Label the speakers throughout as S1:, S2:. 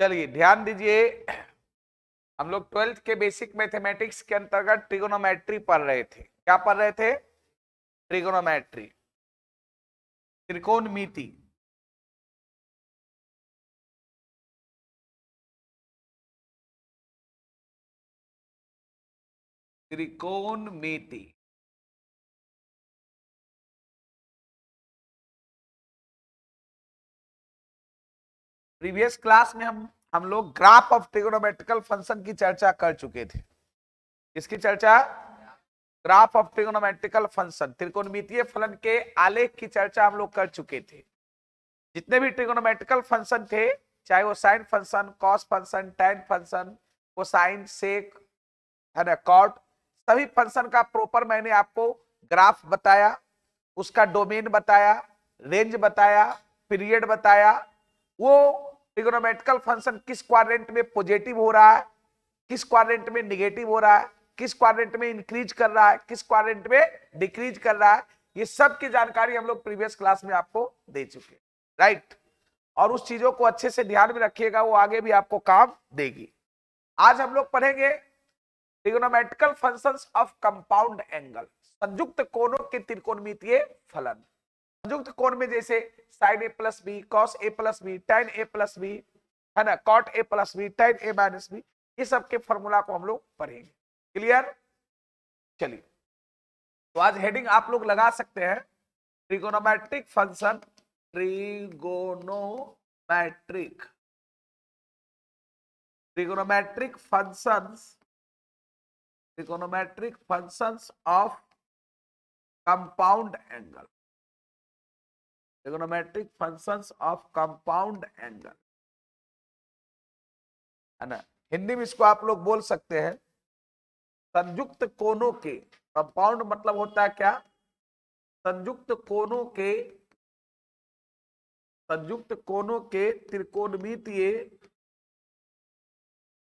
S1: चलिए ध्यान दीजिए हम लोग ट्वेल्थ के बेसिक मैथमेटिक्स के अंतर्गत ट्रिगोनोमेट्री पढ़ रहे थे क्या पढ़ रहे थे ट्रिगोनोमेट्री त्रिकोण मिति प्रीवियस क्लास में हम हम लोग ग्राफ ऑफ ट्रिगोनोमेट्रिकल फंक्शन की चर्चा कर चुके थे इसकी चर्चा ग्राफ ऑफ ट्रिगोनोमेट्रिकल फंक्शन त्रिकोणमितीय फलन के आलेख की चर्चा हम लोग कर चुके थे जितने भी ट्रिगोनोमेट्रिकल फंक्शन थे चाहे वो sine function cos function tan function वो साइन सेक है ना कॉट सभी फंक्शन का प्रॉपर मैंने आपको ग्राफ बताया उसका डोमेन बताया रेंज बताया पीरियड बताया वो ट्रिग्नोमेट्रिकल फंक्शन किस क्वारेंट में पॉजिटिव हो रहा है किस क्वारेंट में निगेटिव हो रहा है किस क्वारेंट में इंक्रीज कर रहा है किस क्वारेंट में डिक्रीज कर रहा है ये सब की जानकारी हम लोग प्रीवियस क्लास में आपको दे चुके राइट और उस चीजों को अच्छे से ध्यान में रखिएगा वो आगे भी आपको काम देगी आज हम लोग पढ़ेंगे trigonometrical functions of compound angle संयुक्त कोणों के त्रिकोणमितीय फलन संयुक्त कोण में जैसे sine A plus B cos A plus B tan A plus B है ना cot A plus B tan A minus B ये सबके फॉर्मूला को हम लोग पढ़ेंगे क्लियर चलिए तो आज हेडिंग आप लोग लगा सकते हैं trigonometric function trigonometric trigonometric function trigonometric functions of compound angle trigonometric functions of
S2: compound
S1: angle है ना हिंदी में इसको आप लोग बोल सकते हैं संयुक्त कोनों के कंपाउंड मतलब होता है क्या संयुक्त कोनों के संयुक्त कोनों
S2: के त्रिकोणमितीय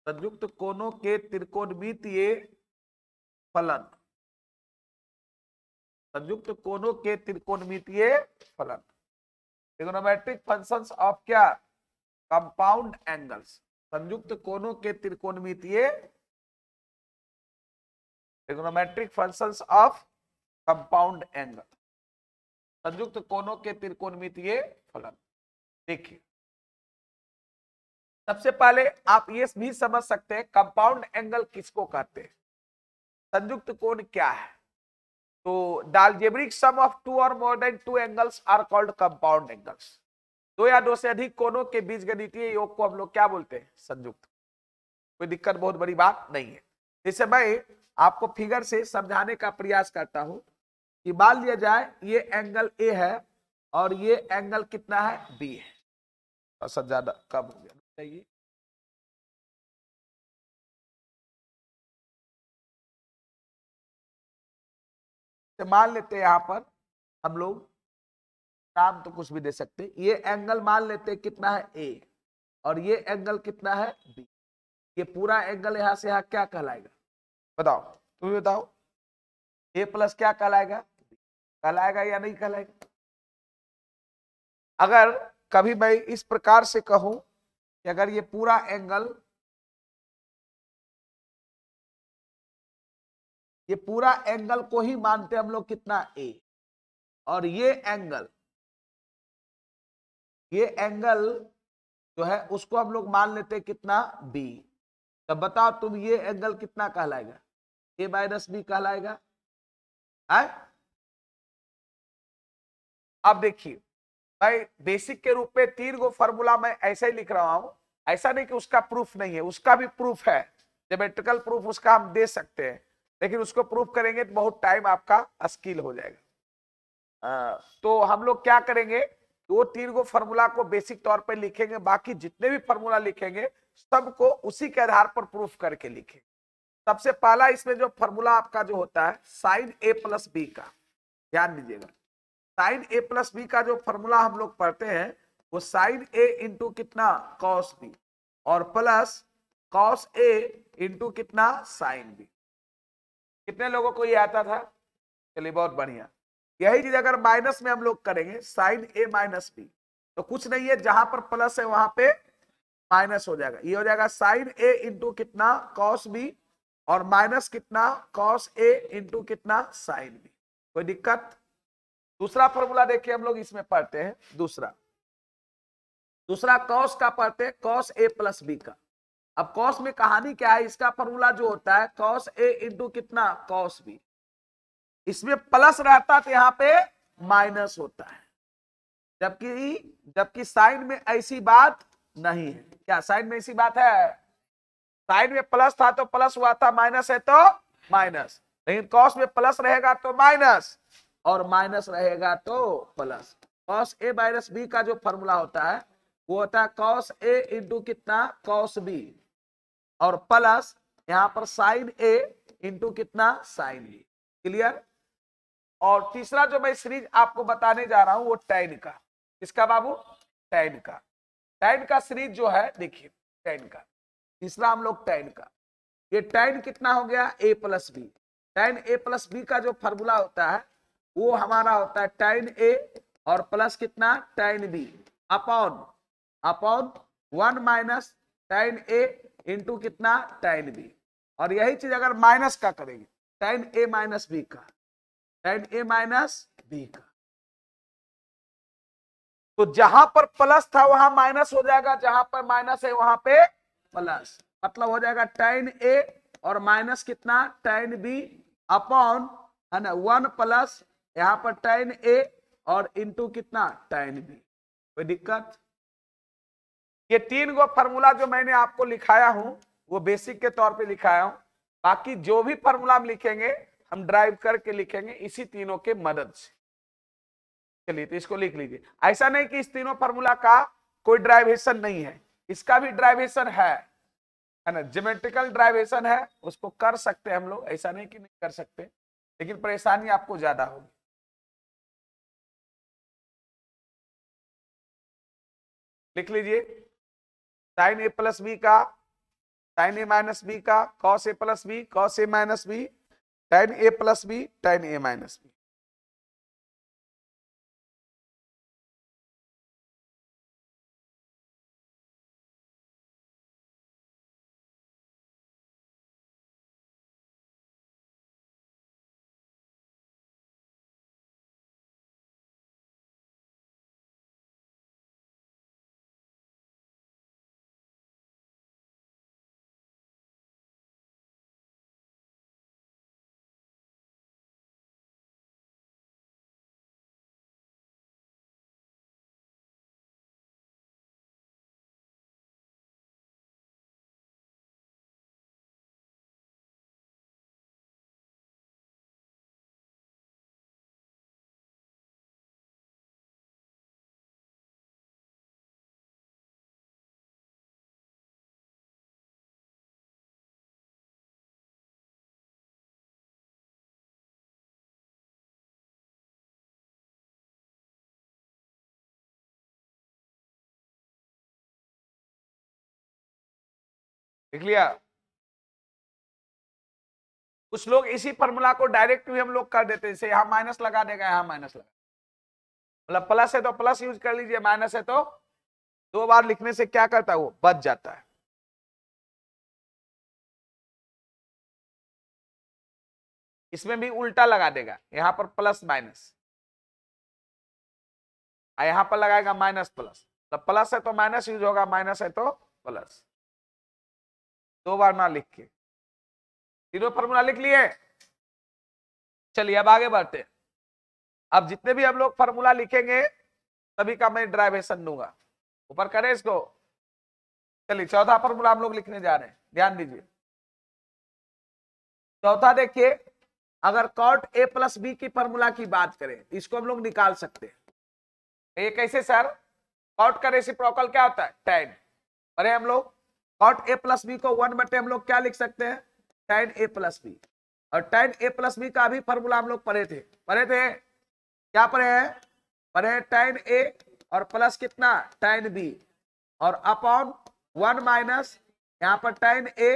S2: संयुक्त कोनों के
S1: त्रिकोणमितीय फलन संयुक्त कोनों के त्रिकोणमितीय फलन ट्रिग्नोमेट्रिक फंक्शंस ऑफ क्या कंपाउंड एंगल्स संयुक्त कोणों के त्रिकोणमितीय trigonometric functions of compound angle संयुक्त कोणों के त्रिकोणमितीय फलन देखिए सबसे पहले आप ये भी समझ सकते हैं कंपाउंड एंगल किसको कहते हैं संयुक्त कोण क्या है तो द सम ऑफ टू और more than two angles are called compound angles दो या दो से अधिक कोनों के बीच गणितीय योग को हम लोग क्या बोलते हैं संयुक्त कोई दिक्कत बहुत बड़ी बात नहीं है जैसे मैं आपको फिगर से समझाने का प्रयास करता हूं कि मान लिया जाए ये एंगल ए है और ये एंगल कितना है बी है
S2: और ज्यादा कम हो गया तो मान लेते
S1: हैं यहाँ पर हम लोग नाम तो कुछ भी दे सकते ये एंगल मान लेते हैं कितना है ए और ये एंगल कितना है बी ये पूरा एंगल यहाँ से यहाँ क्या कहलाएगा बताओ तुम भी बताओ ए प्लस क्या कहलाएगा
S2: कहलाएगा या नहीं कहलाएगा अगर कभी मैं इस प्रकार से कहूं कि अगर ये पूरा एंगल ये पूरा एंगल को ही मानते हम लोग कितना ए और ये एंगल ये एंगल
S1: जो है उसको हम लोग मान लेते कितना बी तो बताओ तुम ये एंगल कितना कहलाएगा ए माइनस बी कहलाएगा है अब देखिए भाई बेसिक के रूप में तीन गो फॉर्मूला मैं ऐसा ही लिख रहा हूं ऐसा नहीं कि उसका प्रूफ नहीं है उसका भी प्रूफ है जोमेट्रिकल प्रूफ उसका हम दे सकते हैं लेकिन उसको प्रूफ करेंगे तो बहुत टाइम आपका स्किल हो जाएगा हाँ। तो हम लोग क्या करेंगे वो तीन गो फॉर्मूला को बेसिक तौर पर लिखेंगे बाकी जितने भी फॉर्मूला लिखेंगे सबको उसी के आधार पर प्रूफ करके लिखे सबसे पहला इसमें जो फॉर्मूला आपका जो होता है साइन ए प्लस बी का ध्यान दीजिएगा साइन ए प्लस बी का जो फॉर्मूला हम लोग पढ़ते हैं वो साइन ए इंटू कितना कॉस बी और प्लस कॉस ए इंटू कितना साइन बी कितने लोगों को ये आता था चलिए बहुत बढ़िया यही चीज अगर माइनस में हम लोग करेंगे साइन ए माइनस बी तो कुछ नहीं है जहां पर प्लस है वहां पे माइनस हो जाएगा ये हो जाएगा साइन ए इंटू कितना कॉस बी और माइनस कितना कॉस ए इंटू कितना साइन बी कोई दिक्कत दूसरा फॉर्मूला देखिए हम लोग इसमें पढ़ते हैं दूसरा दूसरा कॉस का पढ़ते हैं कॉस ए प्लस बी का अब कॉस में कहानी क्या है इसका फॉर्मूला जो होता है कॉस ए इंटू कितना कॉस बी इसमें प्लस रहता तो यहाँ पे माइनस होता है जबकि जबकि साइन में ऐसी बात नहीं है क्या साइन में ऐसी बात है साइन में प्लस था तो प्लस हुआ था माइनस है तो माइनस लेकिन कॉस में प्लस रहेगा तो माइनस और माइनस रहेगा तो plus cos A minus B का जो फॉर्मूला होता है वो होता है कॉस ए इंटू कितना कॉस बी और प्लस यहां पर साइन ए इंटू कितना साइन बी क्लियर और तीसरा जो मैं सीरीज आपको बताने जा रहा हूं वो टेन का इसका बाबू टेन का टेन का सीरीज जो है देखिए टेन का तीसरा हम लोग टेन का ये टेन कितना हो गया A plus B tan A plus B का जो फॉर्मूला होता है वो हमारा होता है टेन ए और प्लस कितना tan B upon upon one minus tan A into कितना टेन बी और यही चीज अगर माइनस का करेंगे टेन ए माइनस बी का टेन ए माइनस बी का तो जहां पर प्लस था वहां माइनस हो जाएगा जहां पर माइनस है वहां पे प्लस मतलब हो जाएगा टेन ए और माइनस कितना टेन बी अपॉन है ना वन प्लस यहां पर टेन ए और इंटू कितना टेन बी कोई दिक्कत ये तीन गो फॉर्मूला जो मैंने आपको लिखाया हूं वो बेसिक के तौर पे लिखाया हूं बाकी जो भी फॉर्मूला हम लिखेंगे हम ड्राइव करके लिखेंगे इसी तीनों के मदद से चलिए तो इसको लिख लीजिए ऐसा नहीं कि इस तीनों फॉर्मूला का कोई ड्राइवेशन नहीं है इसका भी ड्राइवेशन है है ना जोमेट्रिकल ड्राइवेशन है उसको कर सकते हैं हम लोग ऐसा नहीं कि नहीं कर सकते लेकिन परेशानी आपको ज्यादा होगी लिख लीजिए साइन ए प्लस बी का साइन ए माइनस बी का cos A plus B cos A minus B tan A plus B tan A minus B लिख लिया कुछ लोग इसी फॉर्मूला को डायरेक्ट भी हम लोग कर देते हैं जैसे यहाँ माइनस लगा देगा यहाँ माइनस लगा मतलब प्लस है तो प्लस यूज कर लीजिए माइनस है तो
S2: दो बार लिखने से क्या करता है वो बच जाता है इसमें भी उल्टा लगा देगा यहां पर प्लस माइनस यहां पर लगाएगा माइनस प्लस प्लस है तो माइनस यूज होगा माइनस है तो प्लस दो बार ना लिख के
S1: तीनों फॉर्मूला लिख लिए चलिए अब आगे बढ़ते हैं अब जितने भी हम लोग फॉर्मूला लिखेंगे सभी का मैं ड्राइवेशन दूंगा ऊपर करें इसको चलिए चौथा फॉर्मूला हम लोग लिखने जा रहे हैं ध्यान दीजिए चौथा देखिए अगर कॉट ए प्लस बी की फॉर्मूला की बात करें इसको हम लोग निकाल सकते हैं ये कैसे सर कॉट का रेसिप्रोकल क्या होता है टेन अरे हम लोग और ए प्लस बी को वन बटे हम लोग क्या लिख सकते हैं टेन ए प्लस बी और टेन ए प्लस बी का भी फॉर्मूला हम लोग पढ़े थे पढ़े थे क्या पढ़े हैं पढ़े हैं टेन ए और प्लस कितना टेन बी और अपॉन वन माइनस यहाँ पर टेन ए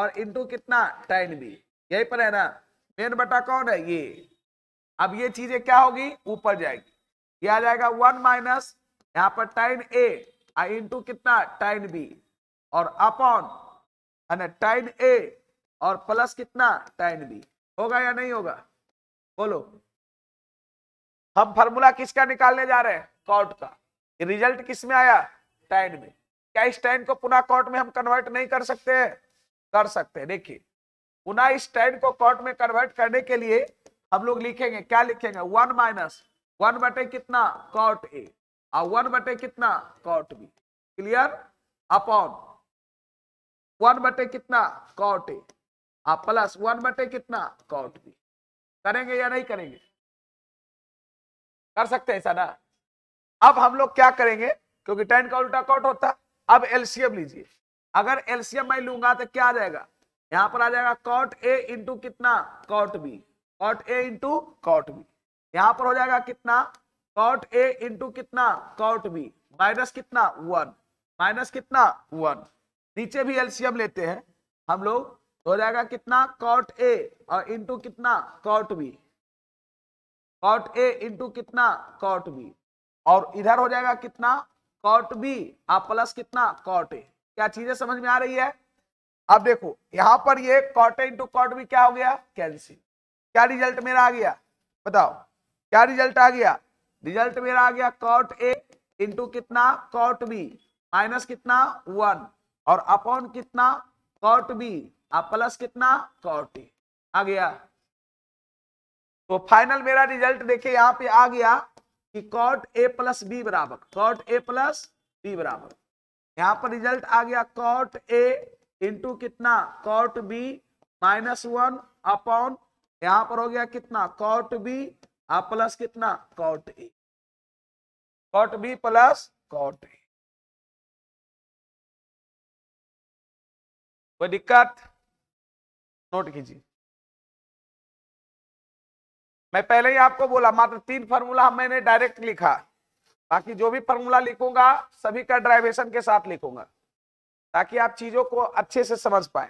S1: और इंटू कितना टेन बी यही पर है ना मेन बटा कौन है ये अब ये चीजें क्या होगी ऊपर जाएगी ये आ जाएगा वन माइनस यहाँ पर टेन ए इंटू कितना टेन बी और अपॉन है टाइन ए और प्लस कितना टाइन बी होगा या नहीं होगा बोलो हम फॉर्मूला किसका निकालने जा रहे हैं कॉट का रिजल्ट किस में आया टाइन में क्या इस टाइन को पुनः कॉट में हम कन्वर्ट नहीं कर सकते हैं कर सकते हैं देखिए पुनः इस टाइन को कॉट में कन्वर्ट करने के लिए हम लोग लिखेंगे क्या लिखेंगे वन माइनस वन बटे कितना कॉट ए और वन बटे कितना cot B clear upon one बटे कितना कॉट ए आप प्लस वन बटे कितना कॉट बी करेंगे या नहीं करेंगे कर सकते हैं ऐसा ना अब हम लोग क्या करेंगे क्योंकि टेन का उल्टा कॉट होता अब एलसीएम लीजिए अगर एलसीएम मैं लूंगा तो क्या आ जाएगा यहां पर आ जाएगा कॉट ए इंटू कितना cot B cot A into cot B यहां पर हो जाएगा कितना कॉट ए इंटू कितना कॉट बी माइनस कितना वन माइनस कितना वन नीचे भी एलसीएम लेते हैं हम लोग हो जाएगा कितना कॉट ए और इंटू कितना cot B cot A into कितना कॉट बी और इधर हो जाएगा कितना कॉट बी और प्लस कितना कॉट ए क्या चीजें समझ में आ रही है अब देखो यहां पर ये cot A into cot B क्या हो गया कैंसिल क्या रिजल्ट मेरा आ गया बताओ क्या रिजल्ट आ गया रिजल्ट मेरा आ गया कॉट ए इंटू कितना कॉट बी माइनस कितना वन और अपॉन कितना कॉट बी आप प्लस कितना कॉट ए आ गया तो फाइनल मेरा रिजल्ट देखिए यहां पे आ गया कि कॉट ए प्लस बी बराबर कॉट ए प्लस बी बराबर यहां पर रिजल्ट आ गया कॉट ए इंटू कितना cot B minus one upon यहां पर हो गया कितना कॉट बी प्लस कितना cot A cot B plus cot A कोई दिक्कत नोट कीजिए मैं पहले ही आपको बोला मात्र तीन फार्मूला मैंने डायरेक्ट लिखा बाकी जो भी फार्मूला लिखूंगा सभी का ड्राइवेशन के साथ लिखूंगा ताकि आप चीजों को अच्छे से समझ पाए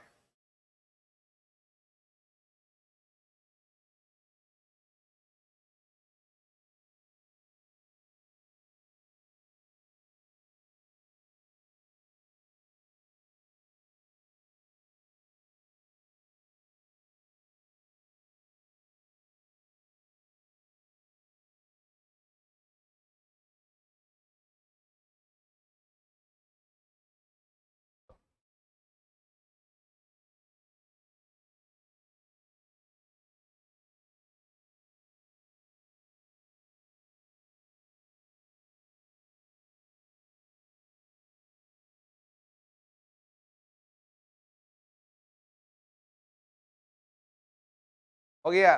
S1: हो गया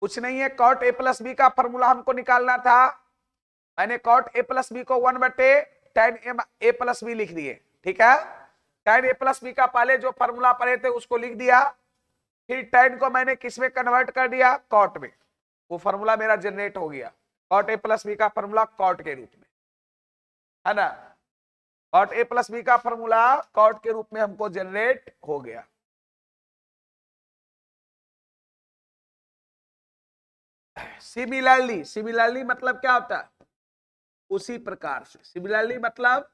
S1: कुछ नहीं है कॉट ए प्लस बी का फॉर्मूला हमको निकालना था मैंने कॉट ए प्लस बी को वन बटे टेन एम ए प्लस बी लिख दिए ठीक है टेन ए प्लस बी का पहले जो फॉर्मूला पढ़े थे उसको लिख दिया फिर टेन को मैंने किस में कन्वर्ट कर दिया कॉट में वो फॉर्मूला मेरा जनरेट हो गया कॉट ए प्लस बी का फॉर्मूला कॉट के रूप में है ना कॉट ए प्लस बी का फॉर्मूला
S2: कॉट के रूप में हमको जनरेट हो गया
S1: सिमिलरली सिमिलरली मतलब क्या होता है उसी प्रकार से सिमिलरली मतलब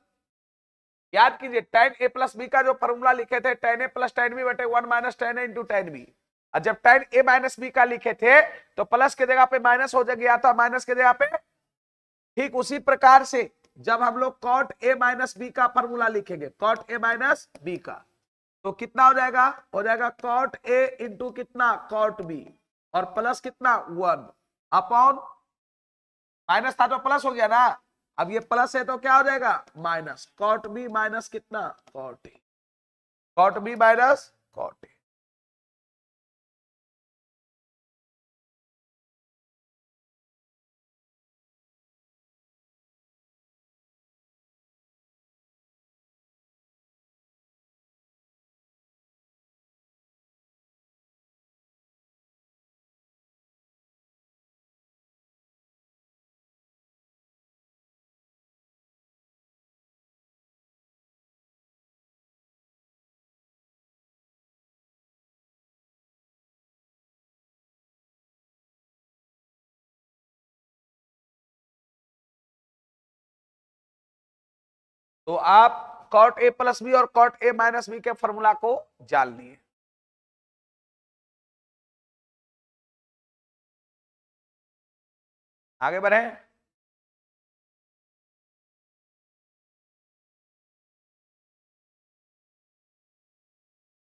S1: याद कीजिए टेन ए प्लस बी का जो फॉर्मूला लिखे थे tan A plus tan B बटे one minus tan A into tan B और जब टेन ए माइनस बी का लिखे थे तो प्लस के जगह पे माइनस हो गया था माइनस के जगह पे ठीक उसी प्रकार से जब हम लोग कॉट ए माइनस बी का फॉर्मूला लिखेंगे कॉट ए माइनस बी का तो कितना हो जाएगा हो जाएगा कॉट ए इंटू कितना कॉट बी और प्लस कितना वन अपॉन माइनस था तो प्लस हो गया ना अब ये प्लस है तो क्या हो जाएगा माइनस कॉट बी माइनस कितना cot A cot B minus cot A
S2: तो आप कॉट ए प्लस बी और कॉट ए माइनस बी के फॉर्मूला को जान लिए आगे बढ़े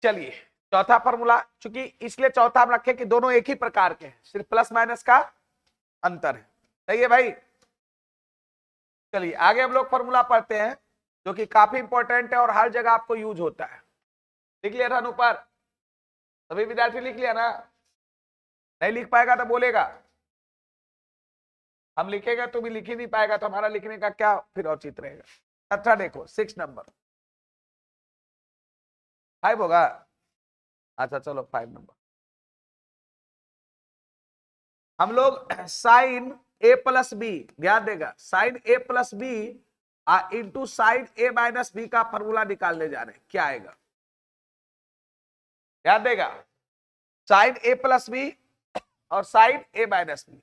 S1: चलिए चौथा फॉर्मूला चूंकि इसलिए चौथा हम रखें कि दोनों एक ही प्रकार के हैं सिर्फ प्लस माइनस का अंतर है सही है भाई चलिए आगे हम लोग फॉर्मूला पढ़ते हैं जो कि काफी इंपॉर्टेंट है और हर जगह आपको यूज होता है लिख लिया था अनुपर सभी विद्यार्थी लिख लिया ना नहीं लिख पाएगा तो बोलेगा हम लिखेगा तो भी लिख ही नहीं पाएगा तो हमारा लिखने का क्या फिर औचित रहेगा अच्छा देखो सिक्स नंबर
S2: फाइव होगा अच्छा चलो फाइव नंबर
S1: हम लोग साइन ए प्लस बी ध्यान देगा sine A plus B into sine A minus B का फॉर्मूला निकालने जा रहे हैं क्या आएगा याद देगा साइड ए प्लस बी और साइड ए माइनस बी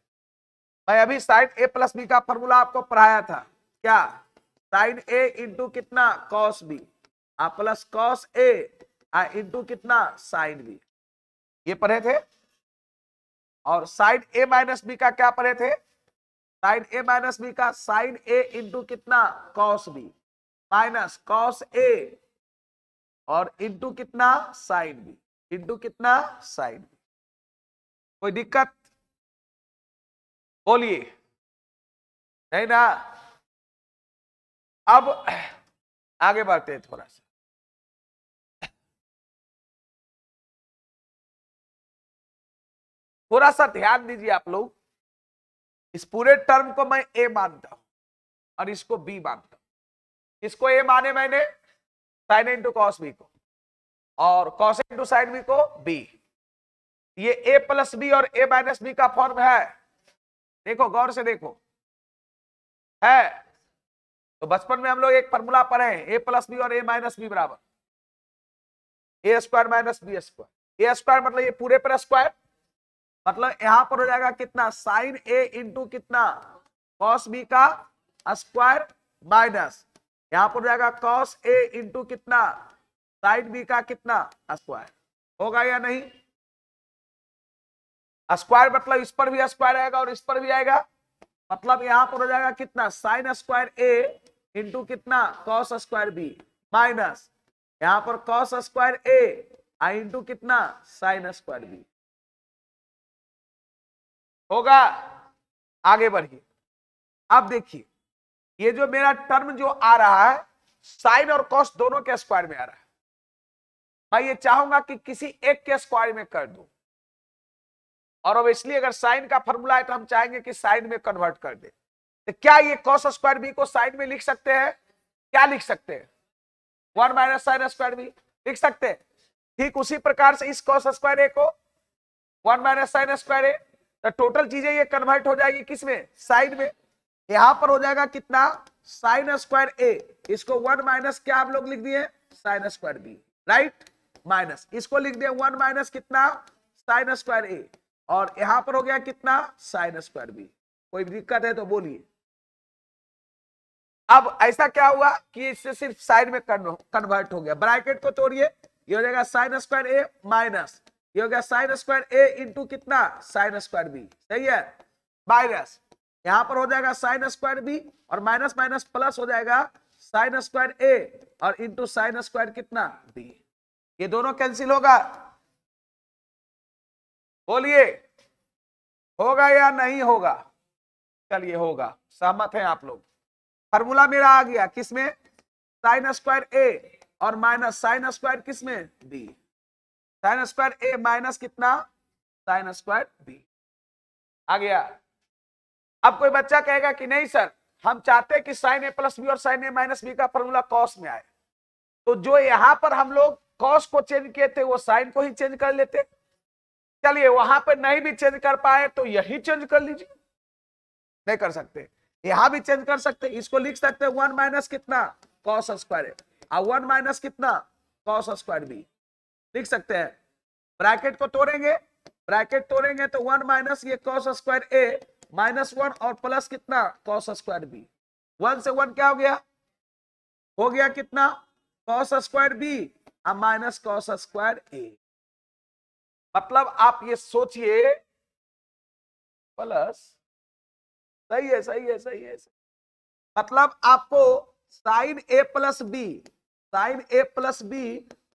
S1: मैं अभी साइड ए प्लस बी का फॉर्मूला आपको पढ़ाया था क्या साइन ए इंटू कितना कॉस बी आ प्लस कॉस ए आ इंटू कितना साइन बी ये पढ़े थे और साइन ए माइनस बी का क्या पढ़े थे साइन ए माइनस बी का साइन ए इंटू कितना cos B minus cos A और इंटू कितना साइन बी इंटू कितना साइन बी
S2: कोई दिक्कत बोलिए नहीं ना अब आगे बढ़ते हैं थोड़ा सा
S1: थोड़ा सा ध्यान दीजिए आप लोग इस पूरे टर्म को मैं ए मानता हूं और इसको बी मानता हूं इसको ए माने मैंने साइन इंटू कॉस बी को और कॉस इंटू साइन बी को बी ये ए प्लस बी और ए माइनस बी का फॉर्म है देखो गौर से देखो है तो बचपन में हम लोग एक फॉर्मूला पढ़े ए प्लस बी और ए माइनस बी बराबर A square minus B square A square मतलब ये पूरे पर स्क्वायर मतलब यहां पर हो जाएगा कितना साइन ए इंटू कितना कॉस बी का स्क्वायर माइनस यहां पर हो जाएगा कॉस ए इंटू कितना साइन बी का कितना स्क्वायर होगा या नहीं स्क्वायर मतलब इस पर भी स्क्वायर आएगा और इस पर भी आएगा मतलब यहां पर हो जाएगा कितना साइन स्क्वायर ए इंटू कितना कॉस स्क्वायर बी माइनस यहां पर कॉस स्क्वायर ए इंटू कितना साइन स्क्वायर बी होगा आगे बढ़िए अब देखिए ये जो मेरा टर्म जो आ रहा है साइन और कॉस दोनों के स्क्वायर में आ रहा है मैं ये चाहूंगा कि किसी एक के स्क्वायर में कर दू और इसलिए अगर साइन का फॉर्मूला है तो हम चाहेंगे कि साइन में कन्वर्ट कर दे तो क्या ये कॉस स्क्वायर बी को साइन में लिख सकते हैं क्या लिख सकते हैं one minus sine square B लिख सकते हैं ठीक उसी प्रकार से इस कॉस स्क्वायर ए को one minus sine square A तो टोटल चीजें ये कन्वर्ट हो जाएगी किसमें साइड में यहां पर हो जाएगा कितना साइन स्क्वायर ए इसको वन माइनस क्या आप लोग लिख दिए sine square B right minus इसको लिख दिया वन माइनस कितना साइन स्क्वायर ए और यहां पर हो गया कितना साइन स्क्वायर बी कोई दिक्कत है तो बोलिए अब ऐसा क्या हुआ कि इससे सिर्फ साइड में कन्वर्ट हो गया ब्रैकेट को तोड़िए ये हो जाएगा साइन स्क्वायर ए माइनस ये हो गया साइन स्क्वायर ए इंटू कितना साइन स्क्वायर बी सही है माइनस यहां पर हो जाएगा साइन स्क्वायर बी और माइनस माइनस प्लस हो जाएगा साइन स्क्वायर ए और इंटू साइन स्क्वायर कितना बी ये दोनों कैंसिल होगा बोलिए होगा या नहीं होगा चलिए होगा सहमत है आप लोग फॉर्मूला मेरा आ गया किसमें साइन स्क्वायर ए और माइनस साइन स्क्वायर किसमें B sine square A minus कितना साइन स्क्वायर बी आ गया अब कोई बच्चा कहेगा कि नहीं सर हम चाहते कि साइन ए प्लस बी और साइन ए माइनस बी का फॉर्मूला कॉस में आए तो जो यहां पर हम लोग कॉस को चेंज किए थे वो साइन को ही चेंज कर लेते चलिए वहां पर नहीं भी चेंज कर पाए तो यही चेंज कर लीजिए नहीं कर सकते यहां भी चेंज कर सकते इसको लिख सकते वन माइनस कितना कॉस स्क्वायर वन माइनस कितना कॉस स्क्वायर बी लिख सकते हैं ब्रैकेट को तोड़ेंगे ब्रैकेट तोड़ेंगे तो वन माइनस ये cos square A minus one और प्लस कितना कॉस स्क्वायर बी वन से वन क्या हो गया हो गया कितना कॉस स्क्वायर बी और माइनस कॉस स्क्वायर ए मतलब आप ये सोचिए प्लस सही है सही है सही है मतलब आपको sine A plus B sine A plus B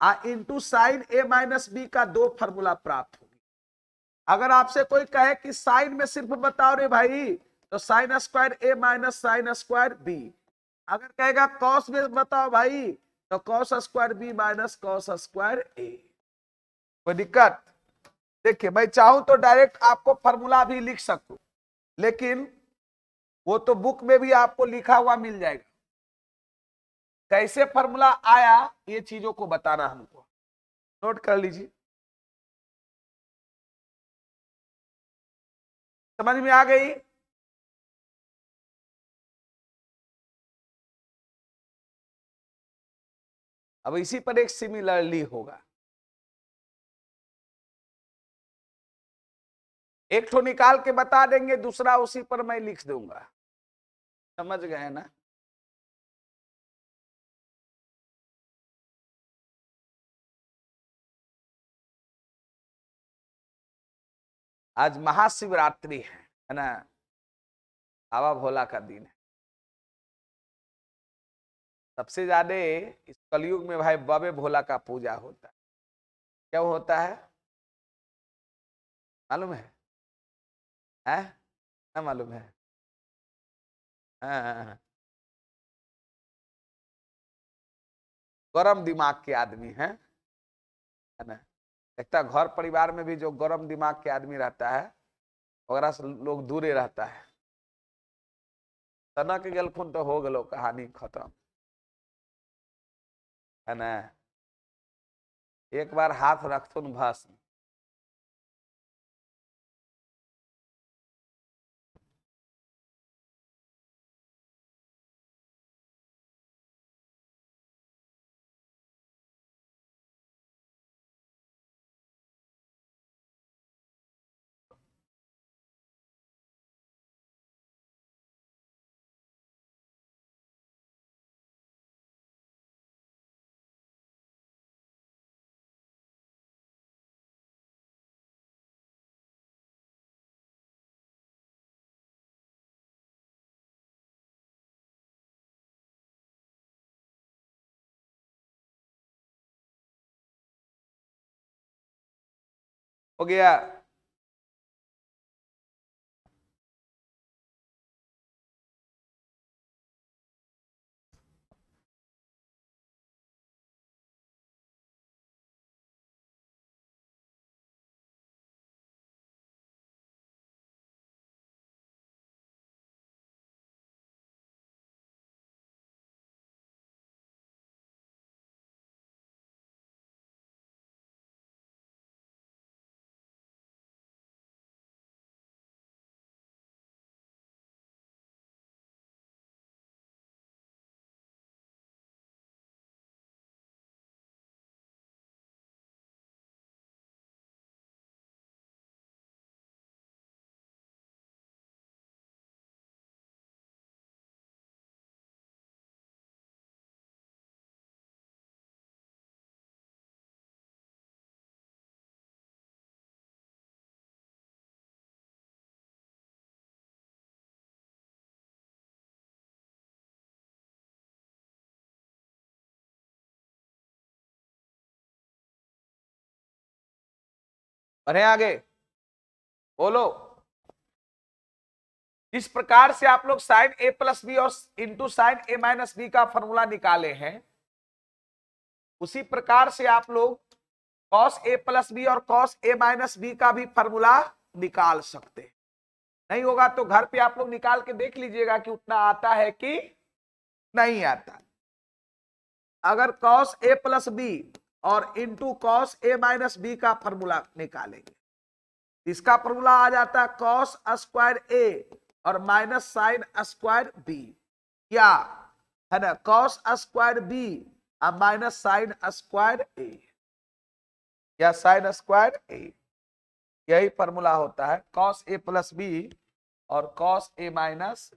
S1: into sine A minus B का दो फॉर्मूला प्राप्त होगी अगर आपसे कोई कहे कि साइन में सिर्फ बताओ रे भाई तो sine square A minus sine square B अगर कहेगा कॉस में बताओ भाई तो cos square B minus cos square A कोई दिक्कत देखिए मैं चाहूं तो डायरेक्ट आपको फॉर्मूला भी लिख सकूं लेकिन वो तो बुक में भी आपको लिखा हुआ मिल जाएगा कैसे फॉर्मूला आया ये चीजों
S2: को बताना हमको नोट कर लीजिए समझ में आ गई अब इसी पर एक सिमिलरली होगा एक ठो निकाल के बता देंगे दूसरा उसी पर मैं लिख दूंगा समझ गए ना आज महाशिवरात्रि है है ना बाबा भोला का दिन है सबसे ज्यादा इस कलयुग में भाई बाबे भोला का पूजा होता है क्या होता है मालूम है है मालूम है हाँ, हाँ, हाँ। गरम दिमाग के
S1: आदमी हैं है ना एक तो घर परिवार में भी जो गर्म दिमाग के आदमी रहता है वगैरह से लोग दूरे रहता है
S2: तनक गलखुन तो हो गलो कहानी खत्म है ना एक बार हाथ रखथुन भस्म हो गया अरे आगे
S1: बोलो जिस प्रकार से आप लोग साइन ए प्लस बी और into sine A minus B का फॉर्मूला निकाले हैं उसी प्रकार से आप लोग कॉस ए प्लस बी और कॉस ए माइनस बी का भी फॉर्मूला निकाल सकते हैं नहीं होगा तो घर पे आप लोग निकाल के देख लीजिएगा कि उतना आता है कि नहीं आता अगर कॉस ए प्लस बी और into cos A minus B का फॉर्मूला निकालेंगे इसका फॉर्मूला आ जाता है कॉस स्क्वायर ए और माइनस साइन स्क्वायर बी क्या है ना कॉस स्क्वायर बी और माइनस साइन स्क्वायर ए या साइन स्क्वायर ए यही फॉर्मूला होता है कॉस ए प्लस बी और कॉस ए माइनस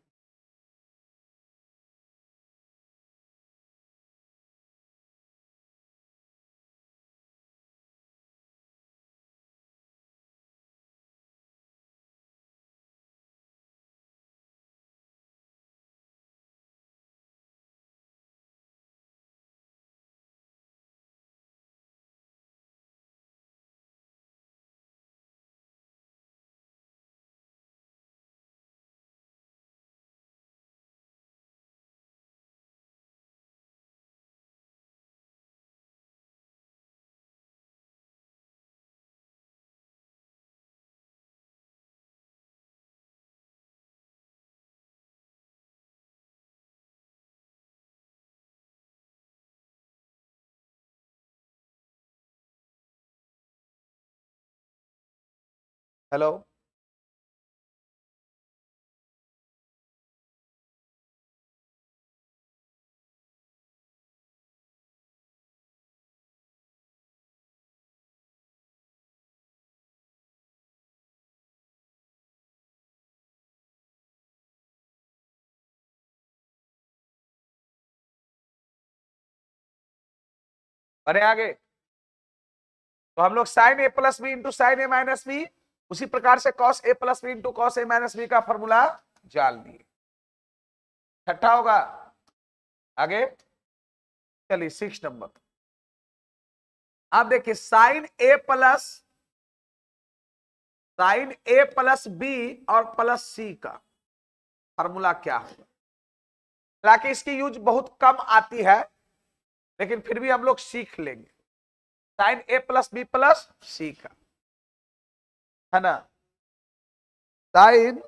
S1: हेलो अरे आगे तो हम लोग sine A plus B into sine A minus B उसी प्रकार से cos A plus B into cos A minus B का फॉर्मूला जान लिए छठा होगा आगे चलिए सिक्स नंबर आप देखिए sine A plus sine A plus B और प्लस सी का फॉर्मूला क्या होगा हालांकि इसकी यूज बहुत कम आती है लेकिन फिर भी हम लोग सीख लेंगे sine A plus B plus C का है ना
S2: साइन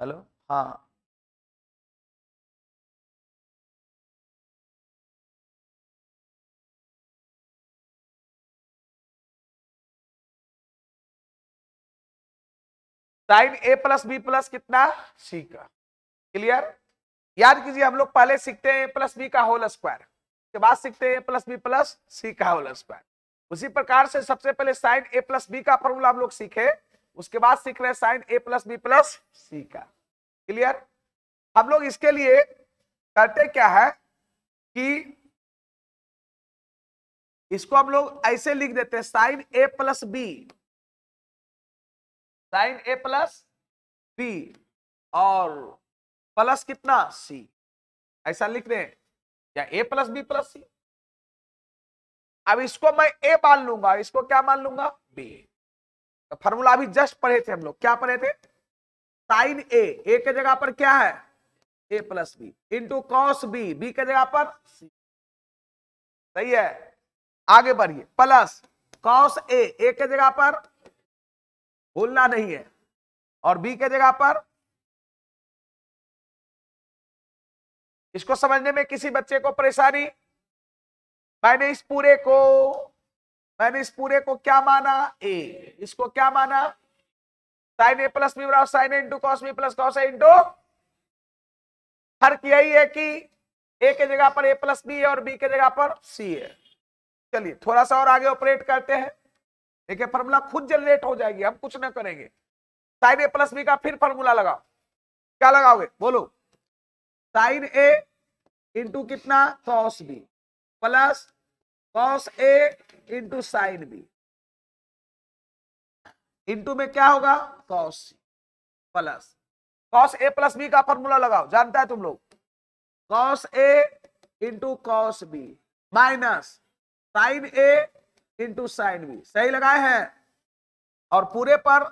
S2: हेलो हाँ
S1: sine A plus B plus कितना सी का क्लियर याद कीजिए हम लोग पहले सीखते हैं ए प्लस बी का होल स्क्वायर के बाद सीखते हैं A plus B plus C का होल स्क्वायर उसी प्रकार से सबसे पहले साइन ए प्लस बी का फॉर्मूला हम लोग सीखे उसके बाद सीख रहे sine A plus B plus C का क्लियर हम लोग इसके लिए करते क्या है कि इसको हम लोग
S2: ऐसे लिख देते हैं sine A plus B sine A plus B और प्लस कितना सी
S1: ऐसा लिख रहे हैं या A plus B plus C अब इसको मैं ए मान लूंगा इसको क्या मान लूंगा बी तो फॉर्मूला अभी जस्ट पढ़े थे हम लोग क्या पढ़े थे साइन ए ए के जगह पर क्या है A plus B into cos B B के जगह पर सी सही है आगे बढ़िए प्लस कॉस ए ए के जगह पर भूलना नहीं है
S2: और बी के जगह पर
S1: इसको समझने में किसी बच्चे को परेशानी मैंने इस पूरे को मैंने इस पूरे को क्या माना ए इसको क्या माना साइन ए प्लस बी बराबर sine into cos B plus cos into फर्क यही है कि ए के जगह पर ए प्लस बी और बी के जगह पर सी है चलिए थोड़ा सा और आगे ऑपरेट करते हैं देखिए फॉर्मूला खुद जनरेट हो जाएगी हम कुछ ना करेंगे साइन ए प्लस बी का फिर फॉर्मूला लगाओ क्या लगाओगे बोलो साइन ए इंटू कितना cos B plus cos A
S2: into sine B into में क्या होगा cos C
S1: plus cos A plus B का फॉर्मूला लगाओ जानता है तुम लोग cos A into cos B minus sine A into sine B सही लगाए हैं और पूरे पर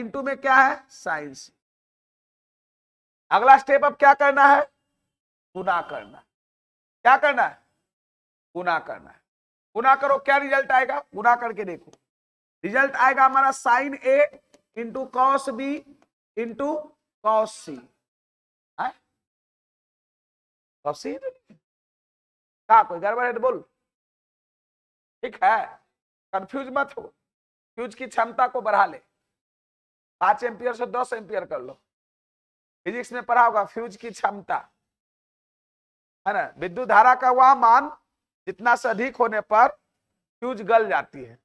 S1: इंटू में क्या है साइन सी अगला स्टेप अब क्या करना है गुना करना क्या करना है गुना करना है गुना करो क्या रिजल्ट आएगा गुना करके देखो रिजल्ट आएगा हमारा sine A into cos B into cos C
S2: C कोई गड़बड़ है तो बोल ठीक है
S1: कंफ्यूज मत हो फ्यूज की क्षमता को बढ़ा ले पांच एम्पियर से दस एम्पियर कर लो फिजिक्स में पढ़ा होगा फ्यूज की क्षमता है ना विद्युत धारा का वह मान जितना से अधिक होने पर फ्यूज गल जाती है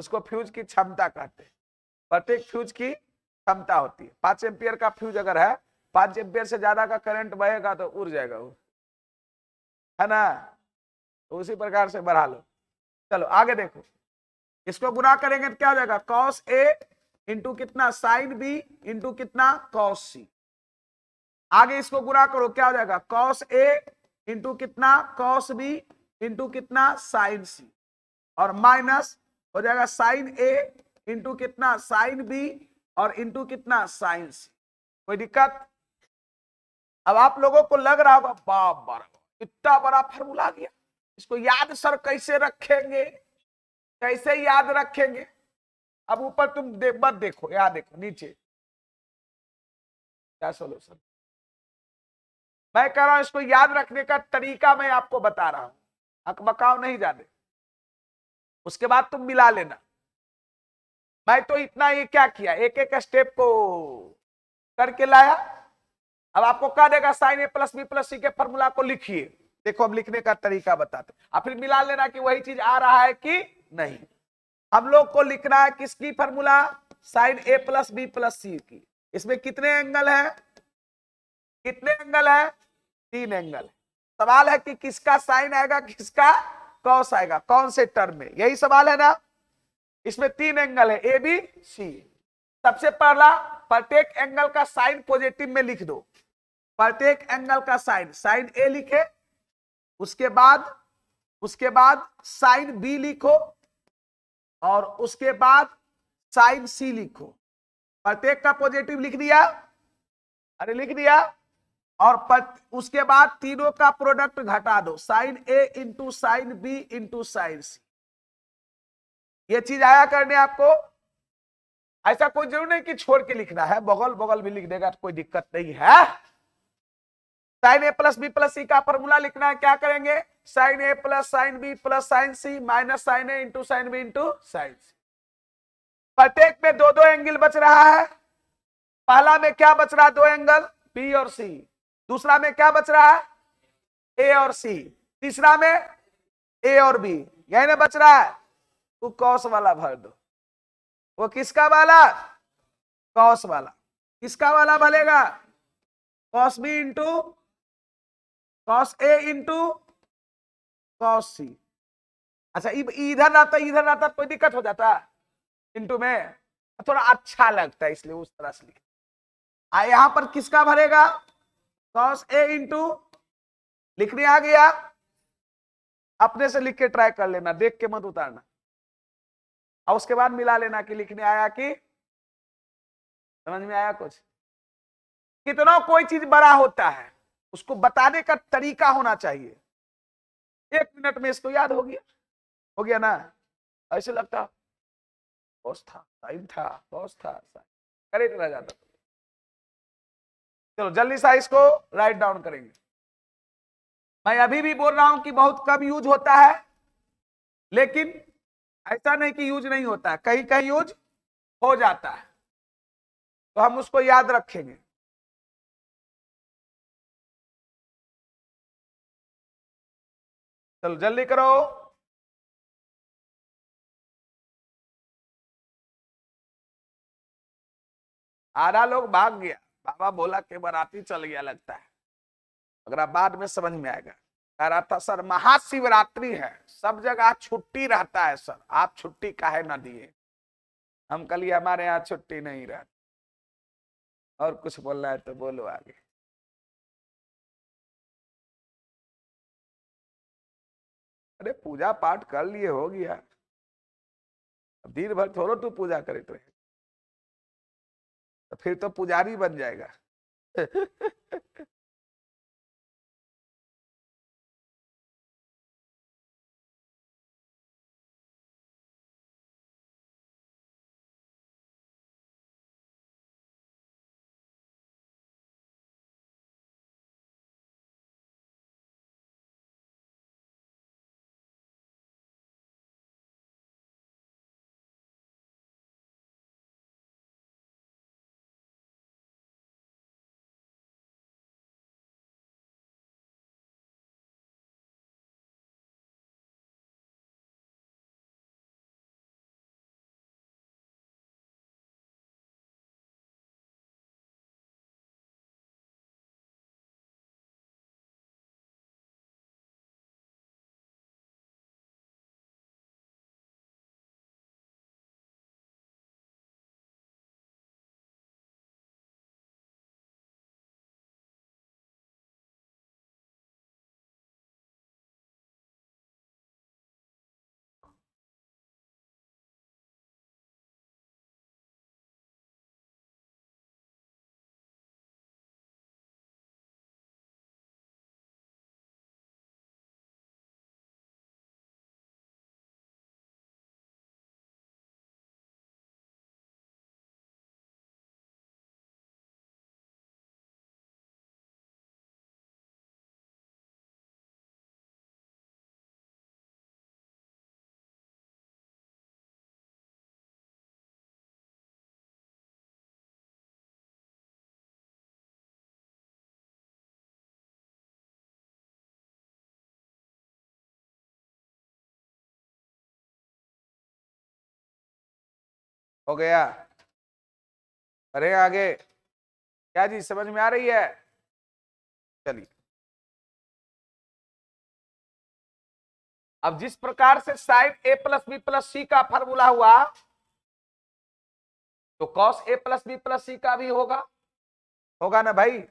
S1: उसको फ्यूज की क्षमता कहते हैं प्रत्येक फ्यूज की क्षमता होती है पांच एम्पियर का फ्यूज अगर है पांच एम्पियर से ज्यादा का करंट बहेगा तो उड़ जाएगा वो है ना तो उसी प्रकार से बढ़ा लो चलो आगे देखो इसको गुना करेंगे तो क्या हो जाएगा कॉस ए इंटू कितना साइन बी इंटू कितना कॉस सी आगे इसको गुना करो क्या हो जाएगा कॉस ए इंटू कितना कॉस बी इंटू कितना साइन सी और माइनस हो जाएगा साइन ए इंटू कितना साइन बी और इंटू कितना साइन सी कोई दिक्कत अब आप लोगों को लग रहा होगा बाप बार इतना बड़ा फॉर्मूला गया इसको याद सर कैसे रखेंगे कैसे याद रखेंगे अब ऊपर तुम देख मत देखो याद देखो नीचे
S2: क्या सोल्यूशन मैं कह रहा हूं इसको याद
S1: रखने का तरीका मैं आपको बता रहा हूं हक बकाव नहीं जाने उसके बाद तुम मिला लेना मैं तो इतना ये क्या किया एक एक स्टेप को करके लाया अब आपको कह देगा sine A plus B plus C के फॉर्मूला को लिखिए देखो अब लिखने का तरीका बताते अब फिर मिला लेना कि वही चीज आ रहा है कि नहीं हम लोग को लिखना है किसकी formula sine A plus B plus C की इसमें कितने एंगल है कितने एंगल है तीन एंगल सवाल है कि किसका साइन आएगा किसका कॉस आएगा कौन से टर्म में यही सवाल है ना इसमें तीन एंगल है ए बी सी सबसे पहला प्रत्येक एंगल का साइन पॉजिटिव में लिख दो प्रत्येक एंगल का साइन साइन ए लिखे उसके बाद उसके बाद साइन बी लिखो और उसके बाद साइन सी लिखो प्रत्येक का पॉजिटिव लिख दिया अरे लिख दिया और पत, उसके बाद तीनों का प्रोडक्ट घटा दो sine A into sine B into sine C ये चीज आया करने आपको ऐसा कोई जरूर नहीं कि छोड़ के लिखना है बगल बगल भी लिख देगा कोई दिक्कत नहीं है sine A plus B plus C का फॉर्मूला लिखना है क्या करेंगे sine A plus sine B plus sine C minus sine A into sine B into sine C प्रत्येक में दो दो एंगल बच रहा है पहला में क्या बच रहा है दो एंगल बी और सी दूसरा में क्या बच रहा है ए और सी तीसरा में ए और बी यही ना बच रहा है वो कौश वाला भर दो वो किसका वाला कौश वाला किसका वाला भलेगा cos B into cos A into cos C अच्छा इधर रहता इधर रहता कोई दिक्कत हो जाता इंटू में थोड़ा अच्छा लगता है इसलिए उस तरह से लिखा यहां पर किसका भरेगा कॉस ए इंटू लिखने आ गया अपने से लिख के ट्राई कर लेना देख के मत उतारना और उसके बाद मिला लेना कि लिखने आया कि समझ में आया कुछ कितना कोई चीज बड़ा होता है उसको बताने का तरीका होना चाहिए एक मिनट में इसको याद हो गया हो गया ना ऐसे लगता बॉस था टाइम था बॉस था करे रह जाता
S2: चलो जल्दी साइज को राइट डाउन करेंगे
S1: मैं अभी भी बोल रहा हूं कि बहुत कम यूज होता है लेकिन ऐसा नहीं कि यूज नहीं होता कहीं कहीं यूज हो जाता है तो
S2: हम उसको याद रखेंगे चलो जल्दी करो
S1: आधा लोग भाग गया बाबा बोला के बराती चल गया लगता है अगर बाद में समझ में आएगा कह रहा था सर महाशिवरात्रि है सब जगह छुट्टी रहता है सर आप छुट्टी काहे ना दिए हम कल हमारे यहाँ छुट्टी नहीं रहती
S2: और कुछ बोलना है तो बोलो आगे अरे पूजा पाठ कर लिए हो गया दिन भर थोड़ो तू पूजा करते रहे तो फिर तो पुजारी बन जाएगा हो गया अरे आगे क्या जी समझ में आ रही है चलिए अब जिस प्रकार से sine A plus B plus
S1: C का फॉर्मूला हुआ तो cos A plus B plus C का भी होगा
S2: होगा ना भाई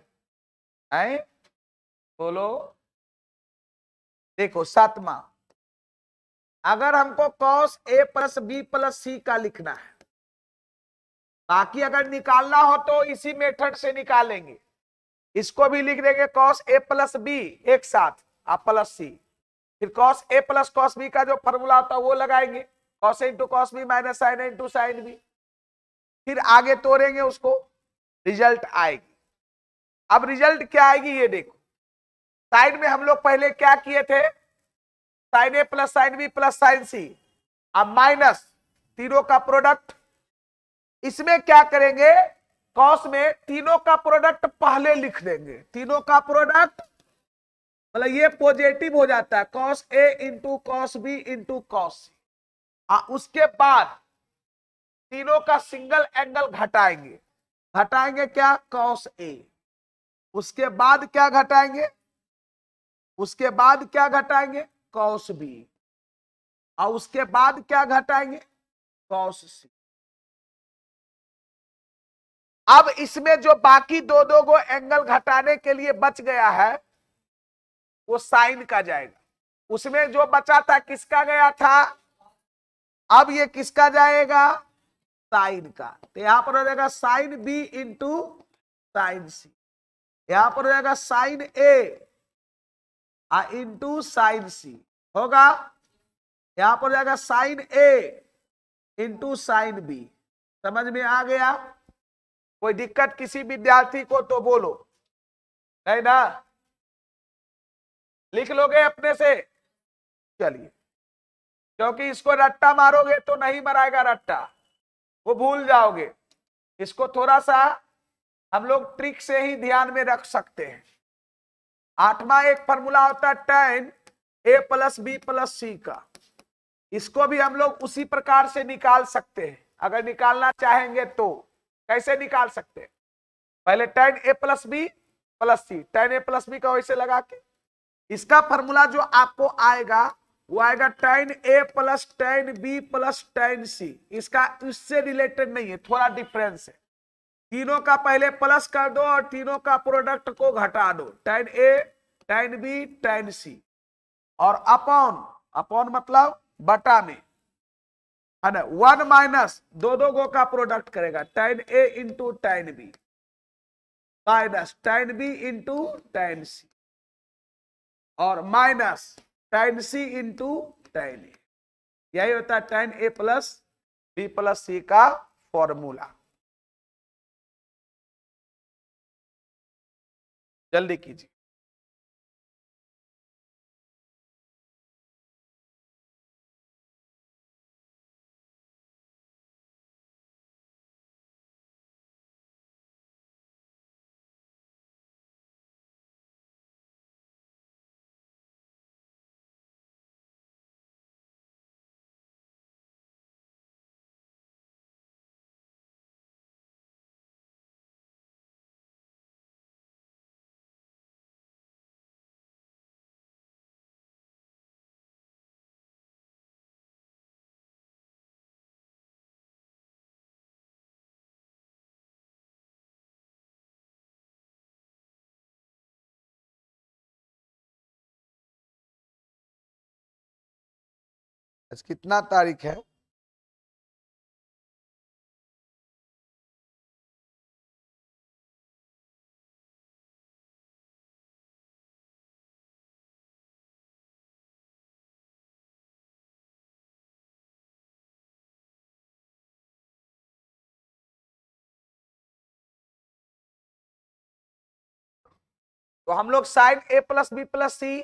S2: आए बोलो देखो सातवा अगर हमको cos A
S1: plus B plus C का लिखना है बाकी अगर निकालना हो तो इसी मेथड से निकालेंगे इसको भी लिख देंगे कॉस ए प्लस बी एक साथ आप प्लस सी फिर cos A plus cos B का जो फॉर्मूला होता है वो लगाएंगे cos into cos B minus sine into sine B फिर आगे तोड़ेंगे उसको रिजल्ट आएगी अब रिजल्ट क्या आएगी ये देखो साइन में हम लोग पहले क्या किए थे sine A plus sine B plus sine C अब माइनस तीनों का प्रोडक्ट इसमें क्या करेंगे कॉस में तीनों का प्रोडक्ट पहले लिख देंगे तीनों का प्रोडक्ट मतलब ये पॉजिटिव हो जाता है cos A into cos B into cos C उसके बाद तीनों का सिंगल एंगल घटाएंगे घटाएंगे क्या कॉस ए उसके बाद क्या घटाएंगे उसके बाद क्या घटाएंगे कॉस बी और उसके बाद क्या
S2: घटाएंगे कॉस सी अब
S1: इसमें जो बाकी दो दो गो एंगल घटाने के लिए बच गया है वो साइन का जाएगा उसमें जो बचा था किसका गया था अब ये किसका जाएगा साइन का तो यहां पर हो जाएगा sine B into sine C यहां पर हो जाएगा sine A into sine C होगा यहां पर हो जाएगा sine A into sine B समझ में आ गया कोई दिक्कत किसी विद्यार्थी को तो बोलो नहीं ना लिख लोगे अपने से चलिए क्योंकि इसको रट्टा मारोगे तो नहीं मराएगा रट्टा वो भूल जाओगे इसको थोड़ा सा हम लोग ट्रिक से ही ध्यान में रख सकते हैं आठवा एक फॉर्मूला होता है tan A plus B plus C का इसको भी हम लोग उसी प्रकार से निकाल सकते हैं अगर निकालना चाहेंगे तो कैसे निकाल सकते हैं पहले tan A plus B plus C tan A plus B का वैसे लगा के इसका फॉर्मूला जो आपको आएगा वो आएगा tan A plus tan B plus tan C इसका इससे रिलेटेड नहीं है थोड़ा डिफरेंस है तीनों का पहले प्लस कर दो और तीनों का प्रोडक्ट को घटा दो tan A tan B tan C और अपॉन अपॉन मतलब बटा में है वन माइनस दो दो गो का प्रोडक्ट करेगा tan A into tan B minus tan B into tan C और minus tan C into tan A यही होता है tan A plus B plus C का फॉर्मूला
S2: जल्दी कीजिए आज कितना तारीख है
S1: तो हम लोग sine A plus B plus C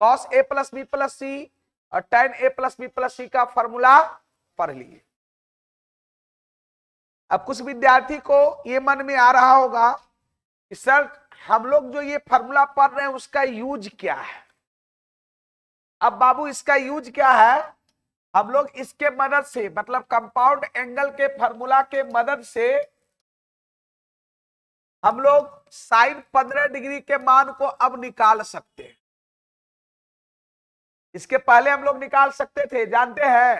S1: cos A plus B plus C और tan A plus B plus C का फॉर्मूला पढ़ लिए अब कुछ विद्यार्थी को ये मन में आ रहा होगा कि सर हम लोग जो ये फॉर्मूला पढ़ रहे हैं उसका यूज क्या है अब बाबू इसका यूज क्या है हम लोग इसके मदद से मतलब कंपाउंड एंगल के फॉर्मूला के मदद से हम लोग साइन पंद्रह डिग्री के मान को अब निकाल सकते हैं इसके पहले हम लोग निकाल सकते थे जानते हैं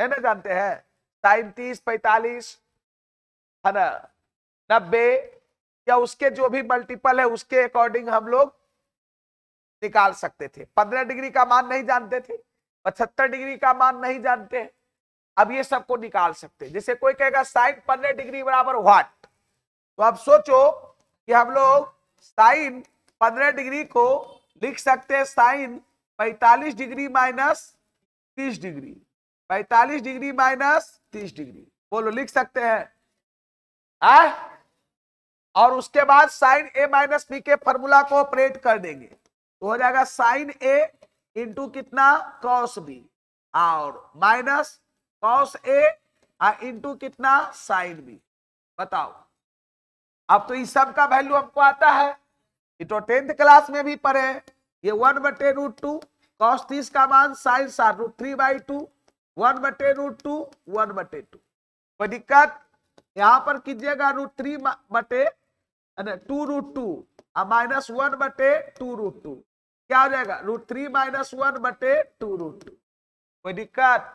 S1: नहीं ना जानते हैं तीस पैतालीस है ना नब्बे या उसके जो भी मल्टीपल है उसके अकॉर्डिंग हम लोग निकाल सकते थे पंद्रह डिग्री का मान नहीं जानते थे पचहत्तर डिग्री का मान नहीं जानते अब ये सबको निकाल सकते जैसे कोई कहेगा साइन पंद्रह डिग्री बराबर वाट तो अब सोचो कि हम लोग साइन पंद्रह डिग्री को लिख सकते हैं साइन पैतालीस डिग्री माइनस तीस डिग्री पैतालीस डिग्री माइनस तीस डिग्री बोलो लिख सकते हैं आ? और उसके बाद साइन ए माइनस बी के फॉर्मूला को ऑपरेट कर देंगे तो हो जाएगा साइन ए इंटू कितना कॉस बी और माइनस कॉस ए इंटू कितना साइन बी बताओ अब तो इस सब का वैल्यू हमको आता है ये तो टेंथ क्लास में भी पढ़े ये वन बटे रूट टू कॉस तीस का मान साइन सार root three by two one बटे रूट टू वन बटे टू कोई दिक्कत यहां पर कीजिएगा रूट थ्री बटे टू रूट टू और माइनस वन बटे टू रूट टू क्या हो जाएगा रूट थ्री माइनस वन बटे टू रूट टू कोई दिक्कत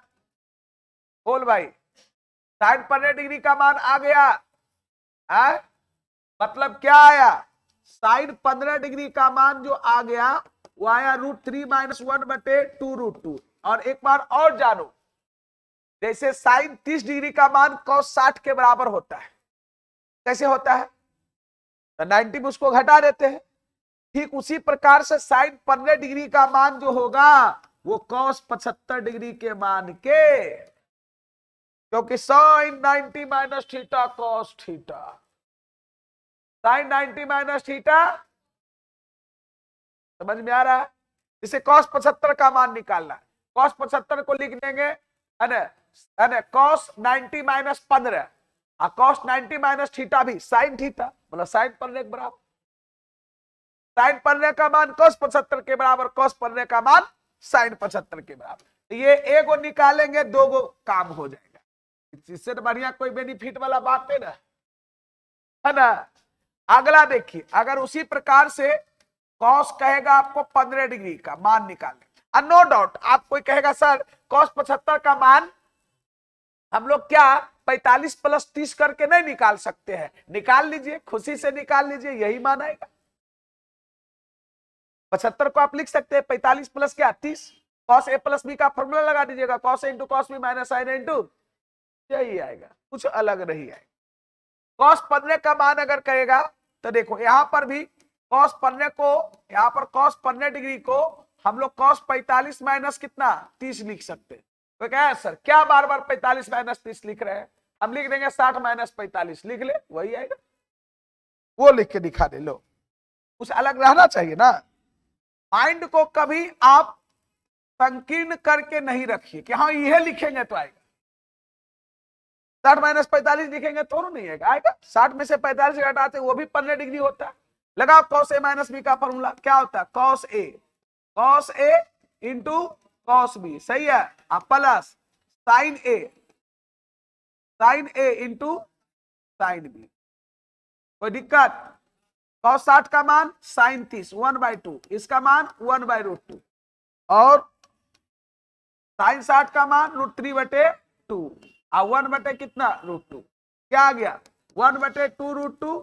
S1: बोल भाई साइन पंद्रह डिग्री का मान आ गया है हाँ? मतलब क्या आया साइड पंद्रह डिग्री का मान जो आ गया वो आया रूट थ्री माइनस वन बटे टू रूट टू और एक बार और जानो जैसे साइन तीस डिग्री का मान कॉस साठ के बराबर होता है कैसे होता है तो नाइन्टी में उसको घटा देते हैं ठीक उसी प्रकार से साइन पंद्रह डिग्री का मान जो होगा वो कॉस पचहत्तर डिग्री के मान के क्योंकि sine ninety minus theta cos theta sine ninety minus theta समझ में आ रहा है इसे कॉस पचहत्तर का मान निकालना कॉस पचहत्तर को लिख देंगे माइनस पंद्रह कॉस नाइनटी माइनस थीटा भी साइन थीटा मतलब साइन पन्ने के बराबर साइन पन्ने का मान कॉस पचहत्तर के बराबर कॉस पन्ने का मान साइन पचहत्तर के बराबर तो ये एगो निकालेंगे दो गो काम हो जाएगा इससे तो बढ़िया कोई बेनिफिट वाला बात है ना है ना अगला देखिए अगर उसी प्रकार से कॉस कहेगा आपको पंद्रह डिग्री का मान निकालने नो डाउट आप कोई कहेगा सर कॉस पचहत्तर का मान हम लोग क्या 45 प्लस 30 करके नहीं निकाल सकते हैं निकाल लीजिए खुशी से निकाल लीजिए यही मान आएगा पचहत्तर को आप लिख सकते हैं पैतालीस प्लस क्या तीस कॉस ए प्लस बी का फॉर्मूला लगा दीजिएगा cos into cos B minus sine into यही आएगा कुछ अलग नहीं आएगा कॉस पंद्रह का मान अगर कहेगा तो देखो यहां पर भी कॉस पन्ने को यहां पर कॉस पन्ने डिग्री को हम लोग कॉस पैतालीस माइनस कितना तीस लिख सकते हैं तो क्या सर क्या बार बार पैतालीस माइनस तीस लिख रहे हैं हम लिख देंगे साठ माइनस पैतालीस लिख ले वही आएगा वो लिख के दिखा दे लो उसे अलग रहना चाहिए ना माइंड को कभी आप संकीर्ण करके नहीं रखिए कि हाँ यह लिखेंगे तो आएगा साठ माइनस पैंतालीस लिखेंगे थोड़ा नहीं आएगा आएगा साठ में से पैंतालीस घटाते वो भी पंद्रह डिग्री होता है लगाओ कॉस ए माइनस बी का फॉर्मूला क्या होता है cos A cos A into cos B सही है आप plus sine A sine A into sine B कोई दिक्कत कॉस साठ का मान साइन तीस वन बाय टू इसका मान वन बाय रूट टू और साइन साठ का मान रूट थ्री बटे टू वन बटे कितना रूट टू क्या आ गया वन बटे टू रूट टू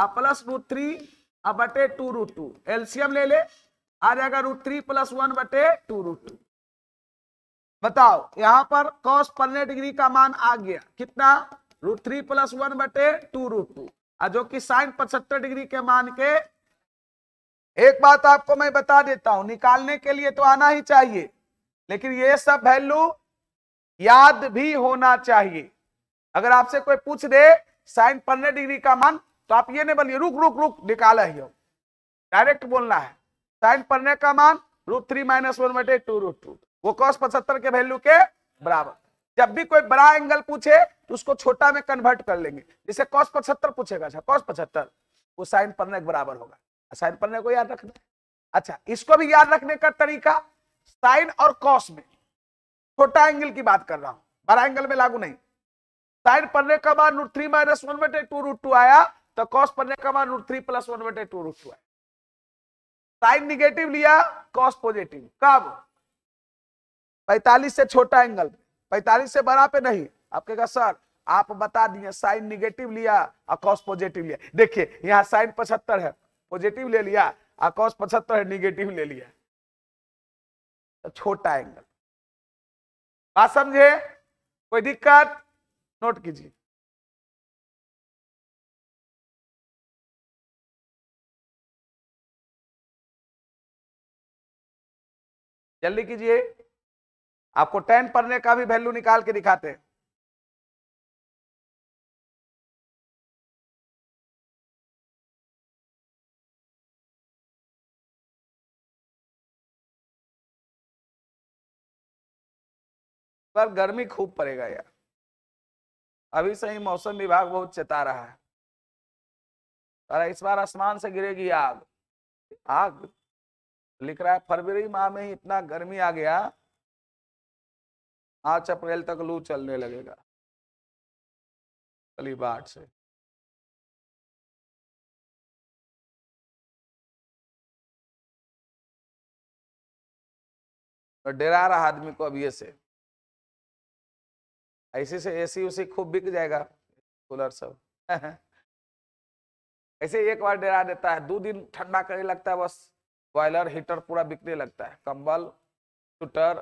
S1: और प्लस रूट थ्री अब बटे टू रूट टू एल्सियम ले ले आ जाएगा रूट थ्री प्लस वन बटे टू रूट टू बताओ यहां पर कॉस पन्ने डिग्री का मान आ गया कितना रूट थ्री प्लस वन बटे टू रूट टू जो कि साइन पचहत्तर डिग्री के मान के एक बात आपको मैं बता देता हूं निकालने के लिए तो आना ही चाहिए लेकिन ये सब वैल्यू याद भी होना चाहिए अगर आपसे कोई पूछ दे साइन पंद्रह डिग्री का मान तो आप ये नहीं बोलिए रुक रुक रुक निकाला ही हो डायरेक्ट बोलना है साइन पंद्रह का मान रूट थ्री माइनस वन बटे टू रूट टू वो कॉस पचहत्तर के वैल्यू के बराबर जब भी कोई बड़ा एंगल पूछे तो उसको छोटा में कन्वर्ट कर लेंगे जैसे कॉस पचहत्तर पूछेगा अच्छा कॉस पचहत्तर वो साइन पंद्रह के बराबर होगा साइन पंद्रह को याद रखना अच्छा इसको भी याद रखने का तरीका साइन और कॉस में छोटा एंगल की बात कर रहा हूं बड़ा एंगल में लागू नहीं साइन पढ़ने का मान रूट थ्री माइनस वन बटे टू रूट टू आया तो कॉस पढ़ने का मान रूट थ्री प्लस वन बटे टू रूट टू आया साइन निगेटिव लिया कॉस पॉजिटिव कब पैतालीस से छोटा एंगल पैतालीस से बड़ा पे नहीं आपके कहा सर आप बता दिए साइन निगेटिव लिया और कॉस पॉजिटिव लिया देखिए यहाँ साइन पचहत्तर है पॉजिटिव ले लिया और कॉस पचहत्तर है निगेटिव ले लिया तो छोटा एंगल बात समझे
S2: कोई दिक्कत नोट कीजिए जल्दी कीजिए आपको टेन पढ़ने का भी वैल्यू निकाल के दिखाते हैं पर गर्मी खूब पड़ेगा यार अभी से ही मौसम विभाग बहुत चेता रहा है
S1: अरे इस बार आसमान से गिरेगी आग आग लिख रहा है फरवरी माह में ही इतना गर्मी आ गया पांच अप्रैल तक लू
S2: चलने लगेगा अली बाट से तो डरा रहा आदमी को अब ये से
S1: ऐसे से ए सी उसी खूब बिक जाएगा कूलर सब ऐसे एक बार डरा देता है दो दिन ठंडा करने लगता है बस बॉयलर हीटर पूरा बिकने लगता है कंबल स्वेटर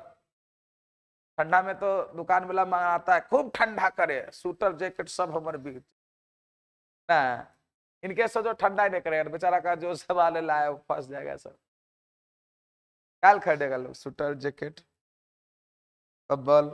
S1: ठंडा में तो दुकान वाला मंगाता है खूब ठंडा करे स्वेटर जैकेट सब हमारे बिक ना इनके सब जो तो ठंडा ही नहीं करेगा बेचारा का जो सब आने लाया वो फंस जाएगा सब क्या खरीदेगा लोग स्वेटर जैकेट कंबल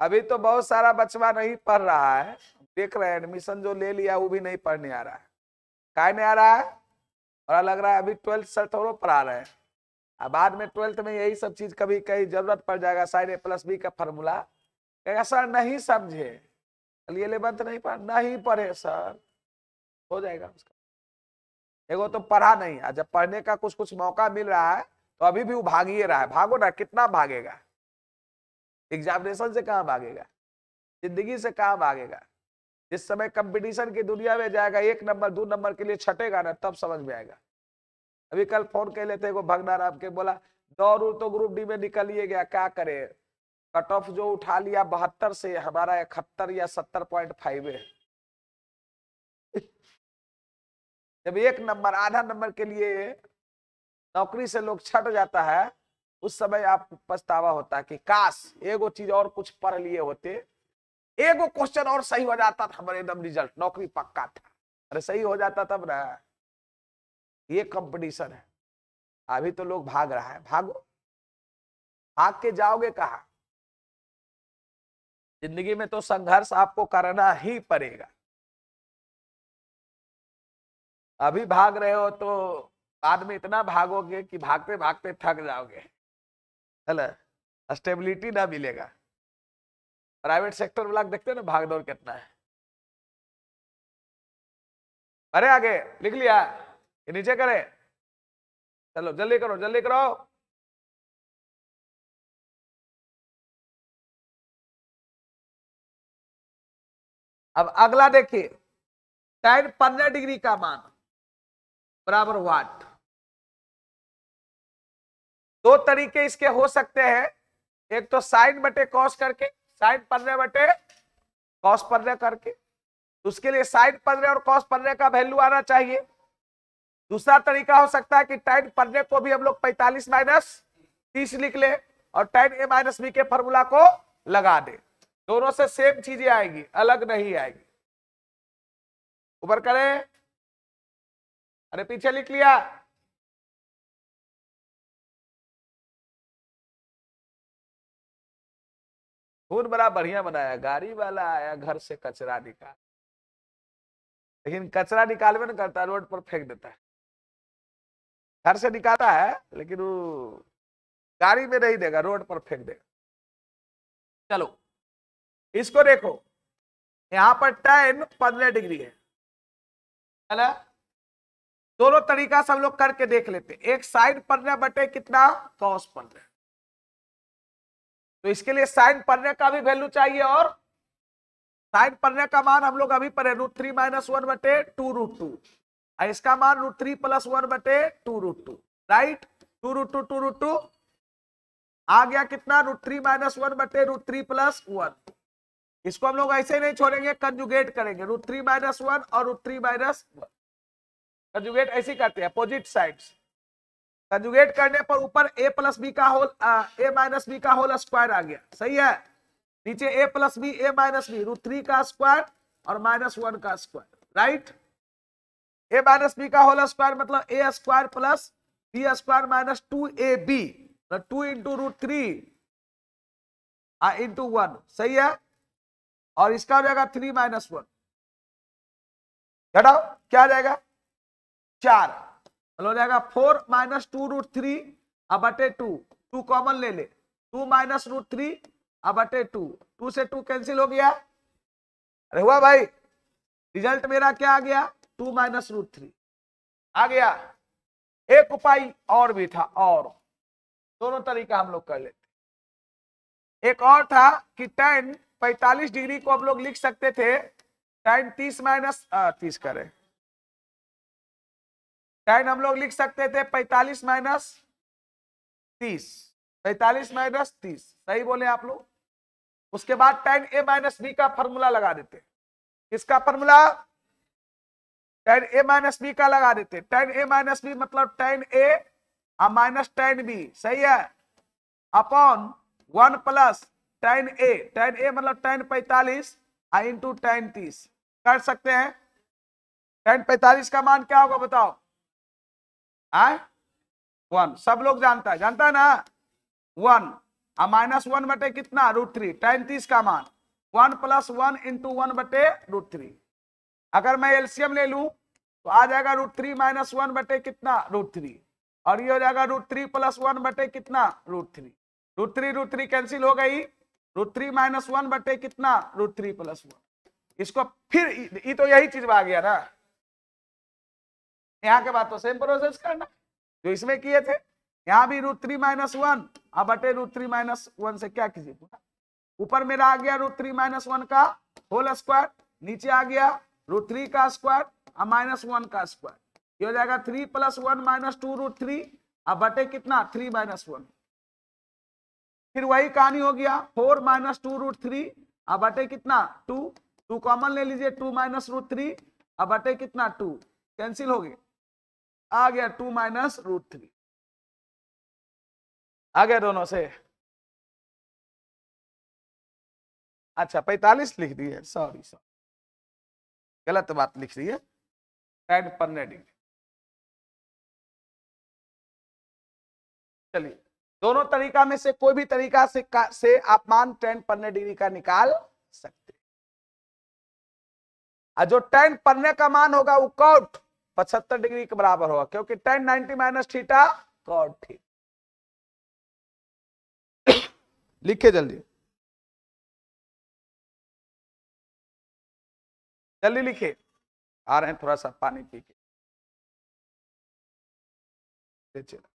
S1: अभी तो बहुत सारा बचवा नहीं पढ़ रहा है देख रहे हैं एडमिशन जो ले लिया वो भी नहीं पढ़ने आ रहा है काय नहीं आ रहा है और लग रहा है अभी ट्वेल्थ सर थोड़ो पढ़ा रहे हैं अब बाद में ट्वेल्थ में यही सब चीज कभी कहीं जरूरत पड़ जाएगा साइन ए प्लस बी का फॉर्मूला कहेगा सर नहीं समझे चलिए इलेवंथ नहीं पढ़ नहीं पढ़े सर हो जाएगा उसका एगो तो पढ़ा नहीं है जब पढ़ने का कुछ कुछ मौका मिल रहा है तो अभी भी वो भागी रहा है भागो ना कितना भागेगा एग्जामिनेशन से कहाँ भागेगा जिंदगी से कहाँ भागेगा जिस समय कंपटीशन की दुनिया में जाएगा एक नंबर दो नंबर के लिए छटेगा ना तब समझ में आएगा अभी कल फोन कह लेते वो भगना राम के बोला दौड़ तो ग्रुप डी में ही गया क्या करे कट ऑफ जो उठा लिया बहत्तर से हमारा इकहत्तर या सत्तर पॉइंट फाइव है जब एक नंबर आधा नंबर के लिए नौकरी से लोग छट जाता है उस समय आपको पछतावा होता कि काश एगो चीज और कुछ पढ़ लिए होते एगो क्वेश्चन और सही हो जाता था तो हमारे एकदम रिजल्ट नौकरी पक्का था अरे सही हो जाता तब ना ये कंपटीशन है अभी तो लोग भाग रहा है भागो भाग के जाओगे कहा
S2: जिंदगी में तो संघर्ष आपको करना ही पड़ेगा
S1: अभी भाग रहे हो तो बाद में इतना भागोगे कि भागते भागते थक जाओगे है ना स्टेबिलिटी ना मिलेगा प्राइवेट सेक्टर वाला देखते हैं ना भागदौड़ कितना है
S2: अरे आगे लिख लिया नीचे करे चलो जल्दी करो जल्दी करो अब अगला देखिए टेन पंद्रह डिग्री का मान बराबर वाट
S1: दो तरीके इसके हो सकते हैं एक तो साइन बटे कॉस करके साइन पंद्रह बटे कॉस पंद्रह करके उसके लिए साइन पंद्रह और कॉस पंद्रह का वैल्यू आना चाहिए दूसरा तरीका हो सकता है कि टाइन पंद्रह को भी हम लोग पैंतालीस माइनस तीस लिख ले और टाइन ए माइनस बी के फॉर्मूला को लगा दे दोनों से सेम चीजें आएगी अलग नहीं आएगी
S2: ऊपर करें अरे पीछे लिख लिया
S1: खून बड़ा बढ़िया बनाया गाड़ी वाला आया घर से कचरा निकाल लेकिन कचरा निकालवे ना करता रोड पर फेंक देता है घर से निकालता है लेकिन वो गाड़ी में नहीं देगा रोड पर फेंक देगा चलो इसको देखो यहाँ पर टेन पंद्रह डिग्री है
S2: ना दोनों तरीका से हम लोग करके देख लेते एक साइड
S1: पंद्रह बटे कितना कॉस पंद्रह तो इसके लिए साइन पढ़ने का भी वैल्यू चाहिए और साइन पढ़ने का मान हम लोग अभी पढ़े रूट थ्री माइनस वन बटे टू रूट टू इसका मान रूट थ्री प्लस वन बटे two root two right two root two two root two आ गया कितना रूट थ्री माइनस वन बटे रूट थ्री प्लस वन इसको हम लोग ऐसे नहीं छोड़ेंगे कंजुगेट करेंगे रूट थ्री माइनस वन और root three minus one conjugate ऐसे करते हैं अपोजिट साइड्स कंजुगेट करने पर ऊपर ए प्लस बी का होल ए माइनस बी का होल स्क्वायर आ गया सही है नीचे A plus B A minus B root three का स्क्वायर और माइनस वन का square right A minus B का होल स्क्वायर मतलब A square plus B square minus two A B two into root three into one सही है और इसका हो जाएगा थ्री माइनस वन घटाओ क्या जाएगा चार हो तो जाएगा four minus two root three अब बटे टू टू कॉमन ले ले टू माइनस रूट थ्री अब टू टू से टू कैंसिल हो गया अरे हुआ भाई रिजल्ट मेरा क्या आ गया टू माइनस रूट थ्री आ गया एक उपाय और भी था और दोनों तरीका हम लोग कर लेते एक और था कि टेन पैतालीस डिग्री को हम लोग लिख सकते थे टेन तीस माइनस तीस करें टेन हम लोग लिख सकते थे पैतालीस माइनस तीस पैतालीस माइनस तीस सही बोले आप लोग उसके बाद टेन ए माइनस बी का फॉर्मूला लगा देते इसका किसका formula tan A minus B का लगा देते टेन ए माइनस बी मतलब टेन ए और माइनस टेन बी सही है upon one plus tan A tan A मतलब टेन पैतालीस इंटू टेन तीस कर सकते हैं टेन पैतालीस का मान क्या होगा बताओ आय वन सब लोग जानता है जानता है ना वन और माइनस वन बटे कितना रूट थ्री टेन तीस का मान one plus one into one बटे रूट थ्री अगर मैं एल्सियम ले लू तो आ जाएगा रूट थ्री माइनस वन बटे कितना रूट थ्री और ये हो जाएगा रूट थ्री प्लस वन बटे कितना root three root three root three cancel हो गई रूट थ्री माइनस वन बटे कितना रूट थ्री प्लस वन इसको फिर ये तो यही चीज आ गया ना यहाँ के बाद तो सेम प्रोसेस करना जो इसमें किए थे यहाँ भी रूट थ्री माइनस वन अब अटे रूट थ्री माइनस वन से क्या कीजिए ऊपर मेरा आ गया रूट थ्री माइनस वन का होल स्क्वायर नीचे आ गया रूट थ्री का स्क्वायर और माइनस वन का स्क्वायर ये हो जाएगा three plus one minus two root three अब बटे कितना थ्री माइनस वन फिर वही कहानी हो गया four minus two root three अब बटे कितना टू टू कॉमन ले लीजिए टू माइनस रूट थ्री अब बटे कितना टू कैंसिल हो गया आ गया टू माइनस रूट थ्री
S2: आ गया दोनों से अच्छा पैतालीस लिख दिए सॉरी सॉरी गलत बात लिख रही है टेन पन्ने डिग्री
S1: चलिए दोनों तरीका में से कोई भी तरीका से का, से आप मान टेन पन्ने डिग्री का निकाल सकते और जो टेन पन्ने का मान होगा वो कौट पचहत्तर डिग्री के बराबर होगा क्योंकि tan ninety minus theta cot theta लिखे जल्दी
S2: जल्दी लिखे आ रहे हैं थोड़ा सा पानी पी के चलो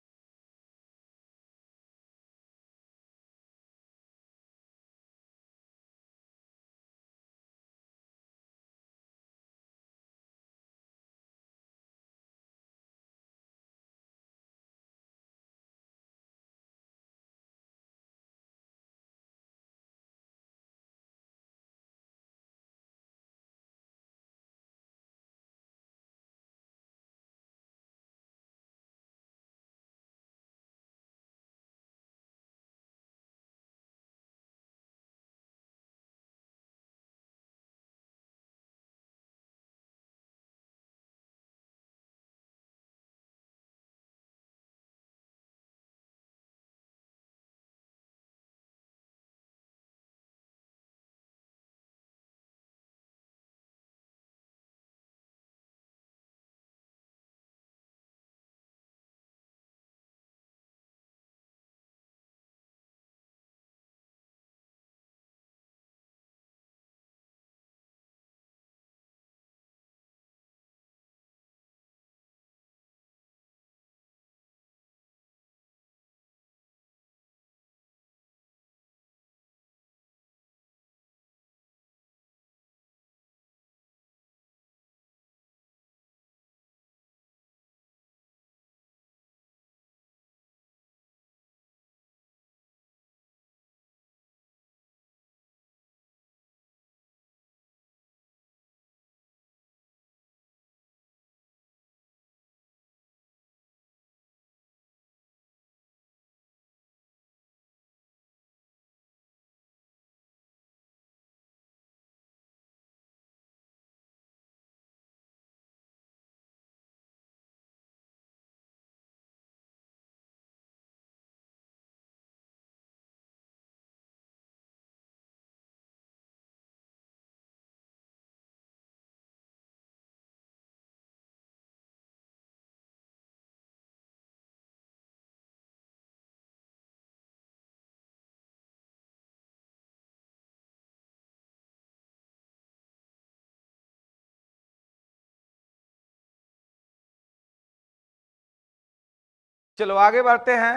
S2: चलो आगे बढ़ते हैं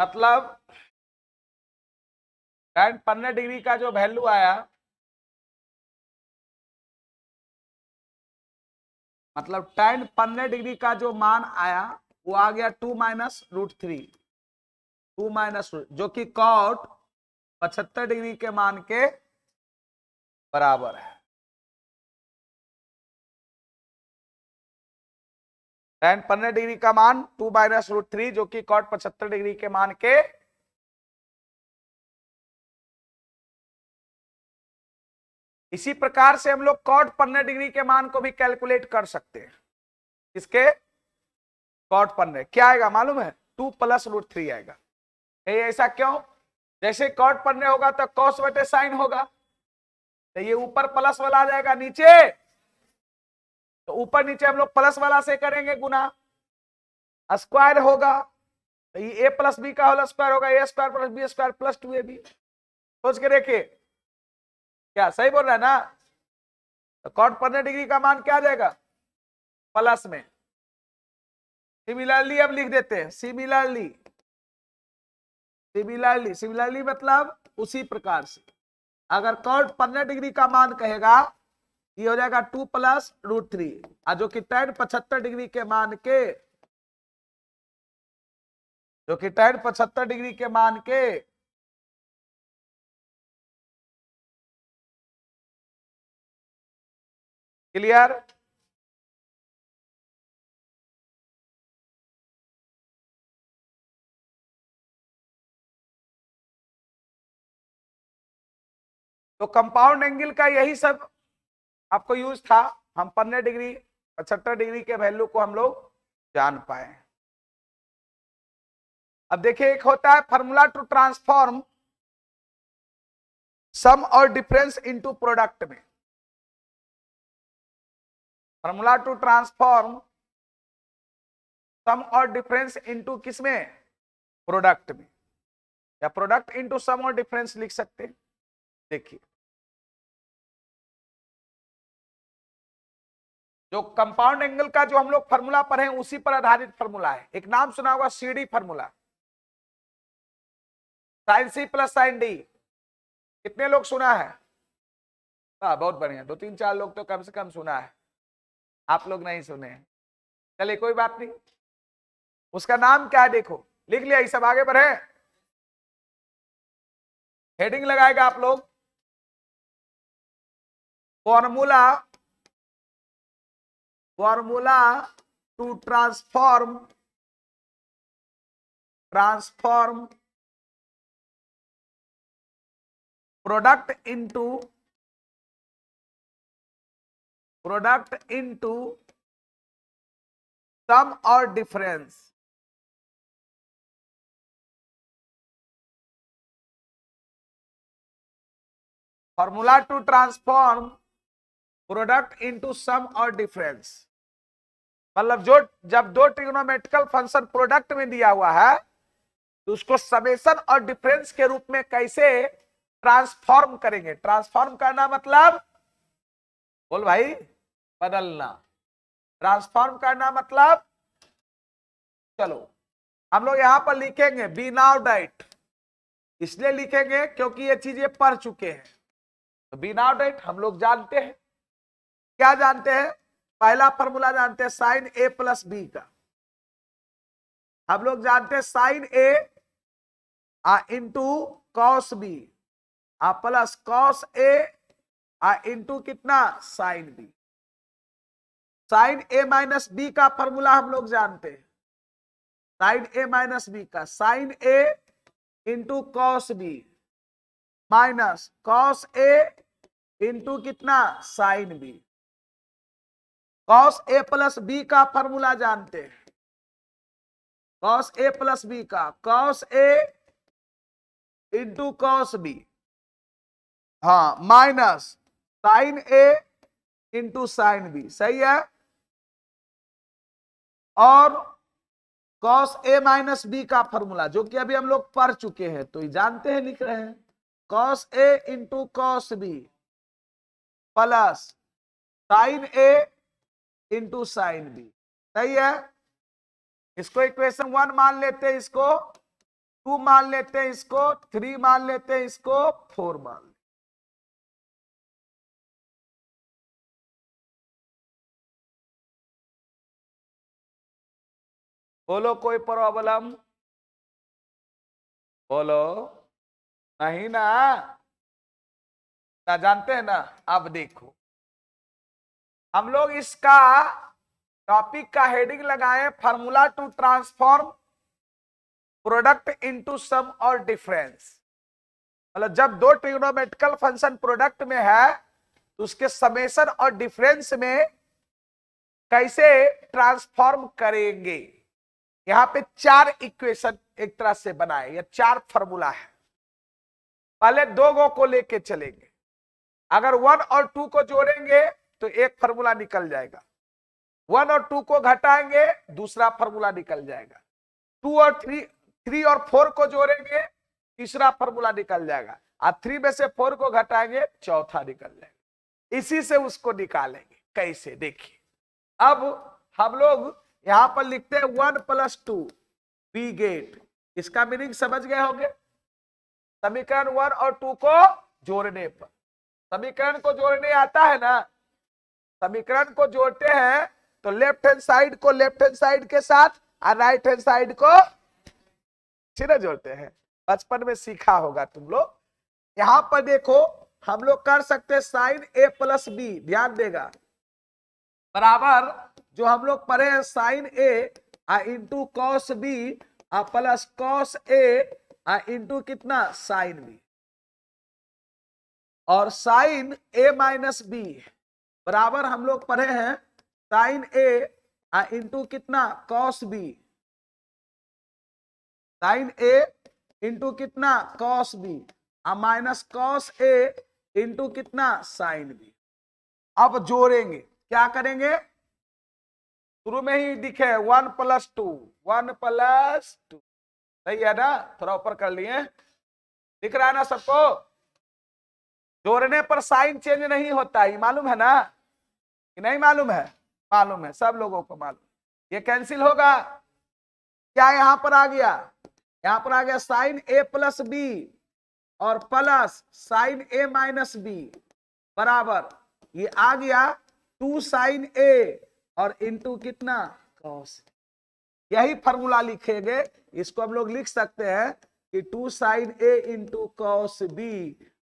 S2: मतलब करंट पन्ने डिग्री का जो वैल्यू आया
S1: मतलब टेन पन्ने डिग्री का जो मान आया वो आ गया two minus root three two minus जो कि कॉट पचहत्तर
S2: डिग्री के मान के बराबर है टेन पंद्रह डिग्री का मान टू माइनस रूट थ्री जो कि कॉट पचहत्तर डिग्री के मान के
S1: इसी प्रकार से हम लोग कॉट पन्ने डिग्री के मान को भी कैलकुलेट कर सकते हैं इसके कॉट पन्ने क्या आएगा मालूम है टू प्लस रूट थ्री आएगा ये ऐसा क्यों जैसे कॉट पन्ने होगा तो कॉस बटे साइन होगा तो ये ऊपर प्लस वाला आ जाएगा नीचे तो ऊपर नीचे हम लोग प्लस वाला से करेंगे गुना स्क्वायर होगा तो ये ए प्लस बी का होल स्क्वायर होगा A square plus B square plus two A B सोच के देखिए क्या सही बोल रहा है ना तो कॉट पंद्रह डिग्री का मान क्या आ जाएगा प्लस में सिमिलरली अब लिख देते हैं सिमिलरली सिमिलरली सिमिलरली मतलब उसी प्रकार से अगर कॉट पंद्रह डिग्री का मान कहेगा ये हो जाएगा टू प्लस रूट थ्री और जो कि टेन पचहत्तर डिग्री के मान के
S2: जो कि टेन पचहत्तर डिग्री के मान के क्लियर
S1: तो कंपाउंड एंगल का यही सब आपको यूज था हम पंद्रह डिग्री पचहत्तर डिग्री के वैल्यू को हम लोग जान पाए अब देखिए एक होता है फॉर्मूला टू ट्रांसफॉर्म
S2: सम और डिफरेंस इनटू प्रोडक्ट में
S1: फॉर्मूला टू ट्रांसफॉर्म सम और डिफरेंस इनटू किस में प्रोडक्ट में या प्रोडक्ट इनटू सम और डिफरेंस लिख सकते
S2: हैं देखिए
S1: तो कंपाउंड एंगल का जो हम लोग फॉर्मूला पर है उसी पर आधारित फॉर्मूला है एक नाम सुना होगा D formula sine C plus sine D कितने लोग सुना है आ, हाँ, बहुत बढ़िया दो तीन चार लोग तो कम से कम सुना है
S2: आप लोग नहीं सुने चलिए कोई बात नहीं उसका नाम क्या है देखो लिख लिया ये सब आगे बढ़े हेडिंग लगाएगा आप लोग formula formula to transform transform product into product into sum or difference
S1: formula to transform product into sum or difference मतलब जो जब दो ट्रिग्नोमेट्रिकल फंक्शन प्रोडक्ट में दिया हुआ है तो उसको समेशन और डिफरेंस के रूप में कैसे ट्रांसफॉर्म करेंगे ट्रांसफॉर्म करना मतलब बोल भाई बदलना ट्रांसफॉर्म करना मतलब चलो हम लोग यहां पर लिखेंगे बी नाउ डाइट इसलिए लिखेंगे क्योंकि ये चीजें पढ़ चुके हैं तो बी नाउ डाइट हम लोग जानते हैं क्या जानते हैं पहला फॉर्मूला जानते हैं साइन ए प्लस बी का हम लोग जानते हैं साइन ए आ इंटू कॉस बी आ प्लस कॉस ए आ इंटू कितना sine B sine A minus B का फॉर्मूला हम लोग जानते हैं साइन ए माइनस बी का sine A into cos B minus cos A into कितना sine B cos A plus B का फॉर्मूला जानते हैं कॉस ए प्लस बी का cos A into cos B हा minus sine A into sine B सही है और cos A minus B का फॉर्मूला जो कि अभी हम लोग पढ़ चुके हैं तो जानते हैं लिख रहे हैं cos A into cos B plus sine A into sine B सही है इसको इक्वेशन वन मान लेते हैं इसको टू मान लेते हैं इसको थ्री मान लेते हैं इसको
S2: फोर मान लेते बोलो कोई प्रॉब्लम बोलो नहीं ना
S1: ना जानते हैं ना अब देखो हम लोग इसका टॉपिक का हेडिंग लगाए formula to transform product into sum और डिफरेंस मतलब जब दो ट्रिग्नोमेट्रिकल फंक्शन प्रोडक्ट में है तो उसके समेसन और डिफरेंस में कैसे ट्रांसफॉर्म करेंगे यहां पे चार इक्वेशन एक तरह से बनाए या चार फॉर्मूला है पहले दो गो को लेके चलेंगे अगर वन और टू को जोड़ेंगे तो एक फॉर्मूला निकल जाएगा वन और टू को घटाएंगे दूसरा फॉर्मूला निकल जाएगा टू और थ्री थ्री और फोर को जोड़ेंगे तीसरा फॉर्मूला निकल जाएगा और थ्री में से फोर को घटाएंगे चौथा निकल जाएगा इसी से उसको निकालेंगे कैसे देखिए अब हम लोग यहां पर लिखते हैं one plus two B get इसका मीनिंग समझ गए होंगे समीकरण वन और टू को जोड़ने पर समीकरण को जोड़ने आता है ना समीकरण को जोड़ते हैं तो लेफ्ट हैंड साइड को लेफ्ट हैंड साइड के साथ और राइट हैंड साइड को सीधे जोड़ते हैं बचपन में सीखा होगा तुम लोग यहाँ पर देखो हम लोग कर सकते हैं साइन ए प्लस बी ध्यान देगा बराबर जो हम लोग पढ़े हैं sine A into cos B plus cos A into कितना साइन बी और साइन ए माइनस बी बराबर हम लोग पढ़े हैं साइन ए इंटू कितना cos B sine A into कितना कॉस बी और माइनस कॉस ए इंटू कितना साइन बी अब जोड़ेंगे क्या करेंगे शुरू में ही दिखे one plus two one plus two सही है ना थोड़ा ऊपर कर लिए दिख रहा है ना सबको जोड़ने पर साइन चेंज नहीं होता है मालूम है ना कि नहीं मालूम है मालूम है सब लोगों को मालूम ये कैंसिल होगा क्या यहां पर आ गया यहां पर आ गया साइन ए प्लस बी और plus sine A minus B बराबर ये आ गया टू साइन ए और इनटू कितना कॉस यही फॉर्मूला लिखेंगे इसको हम लोग लिख सकते हैं कि two sine A into cos B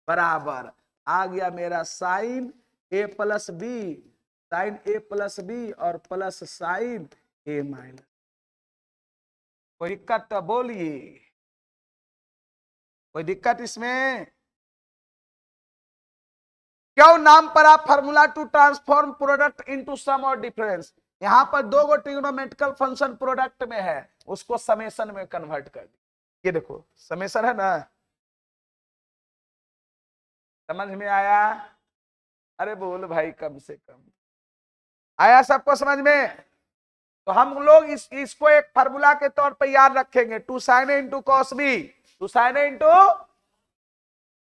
S1: बराबर आ गया मेरा sine A plus B sine A plus B और प्लस साइन ए माइनस
S2: कोई दिक्कत तो बोलिए कोई दिक्कत इसमें
S1: क्यों नाम पर आप formula to transform product into sum और डिफरेंस यहां पर दो गो ट्रिग्नोमेट्रिकल फंक्शन प्रोडक्ट में है उसको समेशन में कन्वर्ट कर दी ये देखो समेशन है ना समझ में आया अरे बोल भाई कम से कम आया सबको समझ में तो हम लोग इस इसको एक फार्मूला के तौर पर याद रखेंगे two sine A into cos B two sine A into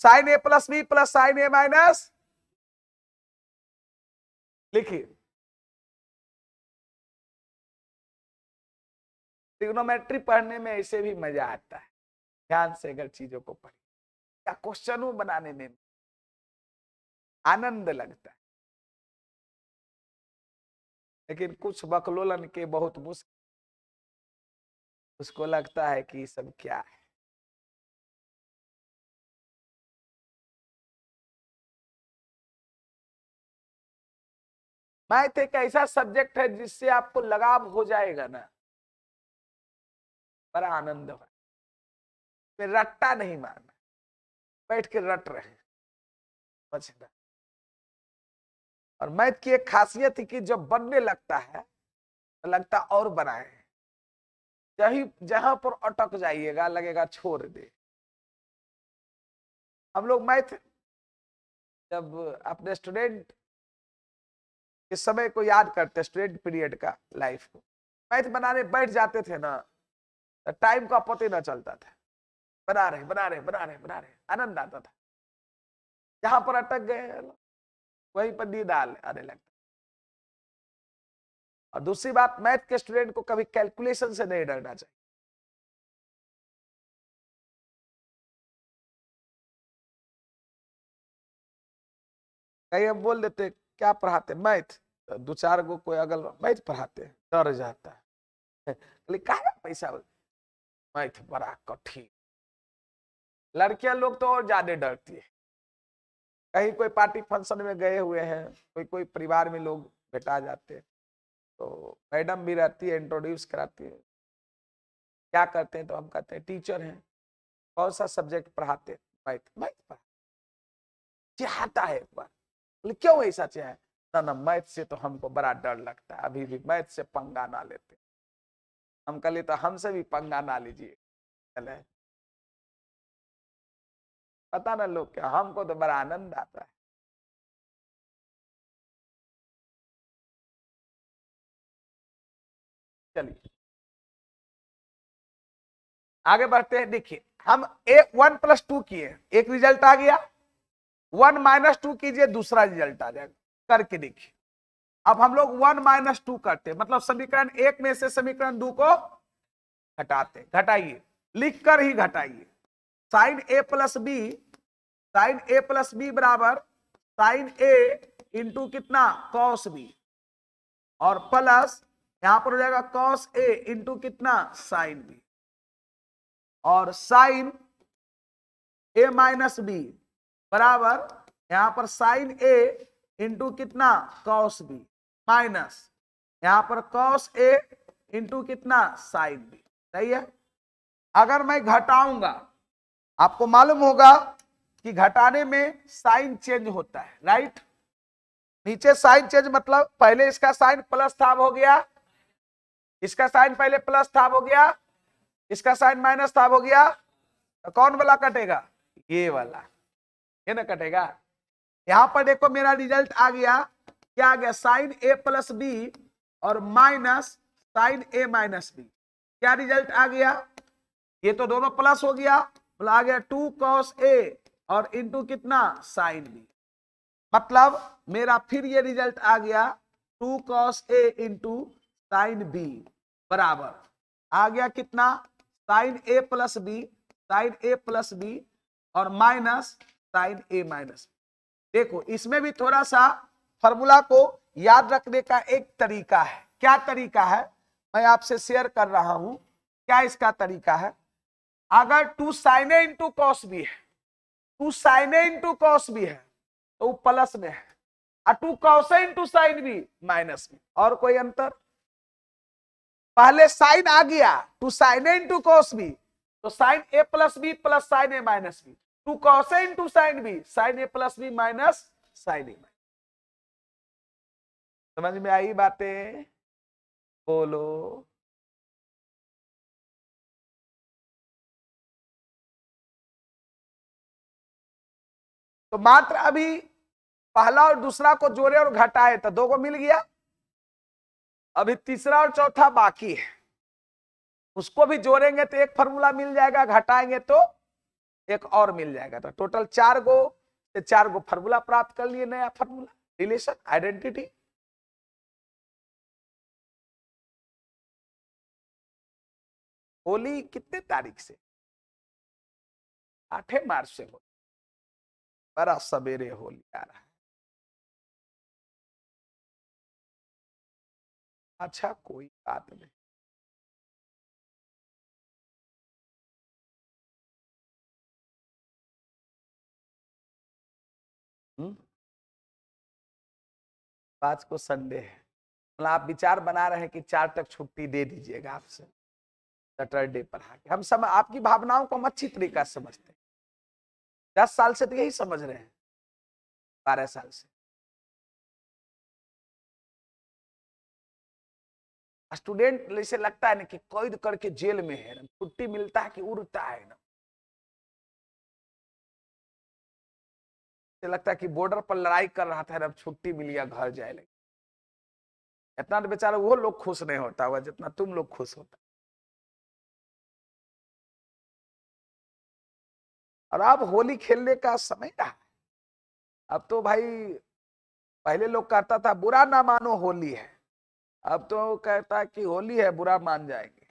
S1: sine A plus B plus sine A minus लिखिए
S2: ट्रिग्नोमेट्री पढ़ने में ऐसे भी मजा आता है ध्यान से अगर चीजों को पढ़े या क्वेश्चनों बनाने में आनंद लगता है लेकिन कुछ बकलोलन के बहुत मुश्किल उसको लगता है कि सब क्या है मैथ तो एक ऐसा सब्जेक्ट है जिससे आपको लगाव हो जाएगा ना बड़ा आनंद रट्टा नहीं मारना बैठ के रट रहे बचना और मैथ की एक खासियत है कि
S1: जब बनने लगता है तो लगता और बनाए यही जहां पर अटक जाइएगा लगेगा छोड़ दे हम लोग मैथ जब अपने स्टूडेंट इस समय को याद करते स्टूडेंट पीरियड का लाइफ को मैथ बनाने बैठ जाते थे ना तो टाइम का पता ही ना चलता था बना रहे बना रहे बना रहे बना रहे आनंद आता था जहां पर अटक गए वहीं पर नींद आने लगता
S2: और दूसरी बात मैथ के स्टूडेंट को कभी कैलकुलेशन से नहीं डरना चाहिए
S1: कहीं हम बोल देते क्या पढ़ाते मैथ तो दो चार गो कोई अगल मैथ पढ़ाते डर जाता है कहा पैसा मैथ बड़ा कठिन लड़कियां लोग तो और ज्यादा डरती है कहीं कोई पार्टी फंक्शन में गए हुए हैं कोई कोई परिवार में लोग बैठा जाते हैं तो मैडम भी रहती है इंट्रोड्यूस कराती है क्या करते हैं तो हम कहते हैं टीचर हैं कौन सा सब्जेक्ट पढ़ाते मैथ मैथ पढ़ाते है एक बार क्यों ऐसा चाहे ना ना मैथ से तो हमको बड़ा डर लगता है अभी भी मैथ से पंगा ना लेते हम कह तो हमसे भी पंगा
S2: ना लीजिए पता ना लोग क्या हमको तो बड़ा आनंद आता है चलिए
S1: आगे बढ़ते हैं देखिए हम ए वन प्लस टू किए एक रिजल्ट आ गया वन माइनस टू कीजिए दूसरा रिजल्ट आ जाएगा करके देखिए अब हम लोग वन माइनस टू करते मतलब समीकरण एक में से समीकरण दो को घटाते घटाइए लिखकर ही घटाइए sine A plus B sine A plus B बराबर साइन ए इंटू कितना कॉस बी और प्लस यहां पर हो जाएगा कॉस ए इंटू कितना साइन बी और साइन ए माइनस बी बराबर यहां पर साइन ए इंटू कितना कॉस बी माइनस यहां पर कॉस ए इंटू कितना साइन बी सही है अगर मैं घटाऊंगा आपको मालूम होगा कि घटाने में साइन चेंज होता है राइट नीचे साइन चेंज मतलब पहले इसका साइन प्लस था हो गया इसका साइन पहले प्लस था हो गया इसका साइन माइनस था हो गया तो कौन वाला कटेगा ये वाला ये ना कटेगा यहां पर देखो मेरा रिजल्ट आ गया क्या आ गया साइन ए प्लस बी और minus sine A minus B क्या रिजल्ट आ गया ये तो दोनों प्लस हो गया बोला आ गया टू कॉस ए और इंटू कितना साइन बी मतलब मेरा फिर ये रिजल्ट आ गया two cos A into sine B बराबर आ गया कितना sine A plus B sine A plus B और माइनस साइन ए माइनस देखो इसमें भी थोड़ा सा फॉर्मूला को याद रखने का एक तरीका है क्या तरीका है मैं आपसे शेयर कर रहा हूं क्या इसका तरीका है अगर टू साइने इंटू कॉस भी है टू साइने इंटू कॉस भी है तो वो प्लस में है और टू कॉस इंटू साइन भी माइनस में और कोई अंतर पहले साइन आ गया two sine A into cos भी तो sine A plus B plus sine A minus B two cos A into sine B sine A plus B minus sine A समझ में
S2: आई बातें बोलो
S1: तो मात्र अभी पहला और दूसरा को जोड़े और घटाए तो दो को मिल गया अभी तीसरा और चौथा बाकी है उसको भी जोड़ेंगे तो एक फॉर्मूला मिल जाएगा घटाएंगे तो एक और मिल जाएगा तो टोटल चार गो से तो चार गो फॉर्मूला प्राप्त कर लिए नया फॉर्मूला रिलेशन आइडेंटिटी
S2: होली कितने तारीख से आठे मार्च से होली बड़ा सवेरे होली आ रहा है अच्छा कोई बात नहीं पांच को संडे है
S1: मतलब आप विचार बना रहे हैं कि चार तक छुट्टी दे दीजिएगा आपसे सैटरडे पर आके हम सब आपकी भावनाओं को हम अच्छी तरीका समझते हैं दस साल से तो यही समझ
S2: रहे हैं बारह साल से स्टूडेंट जैसे लगता है ना कि कैद करके जेल में है ना छुट्टी मिलता है कि उड़ता है ना
S1: लगता है कि बॉर्डर पर लड़ाई कर रहा था अब छुट्टी मिली घर जाए लगी इतना तो बेचारा वो लोग खुश नहीं होता हुआ जितना तुम लोग खुश होता
S2: और अब होली खेलने का समय रहा
S1: अब तो भाई पहले लोग कहता था बुरा ना मानो होली है अब तो कहता कि होली है बुरा मान जाएंगे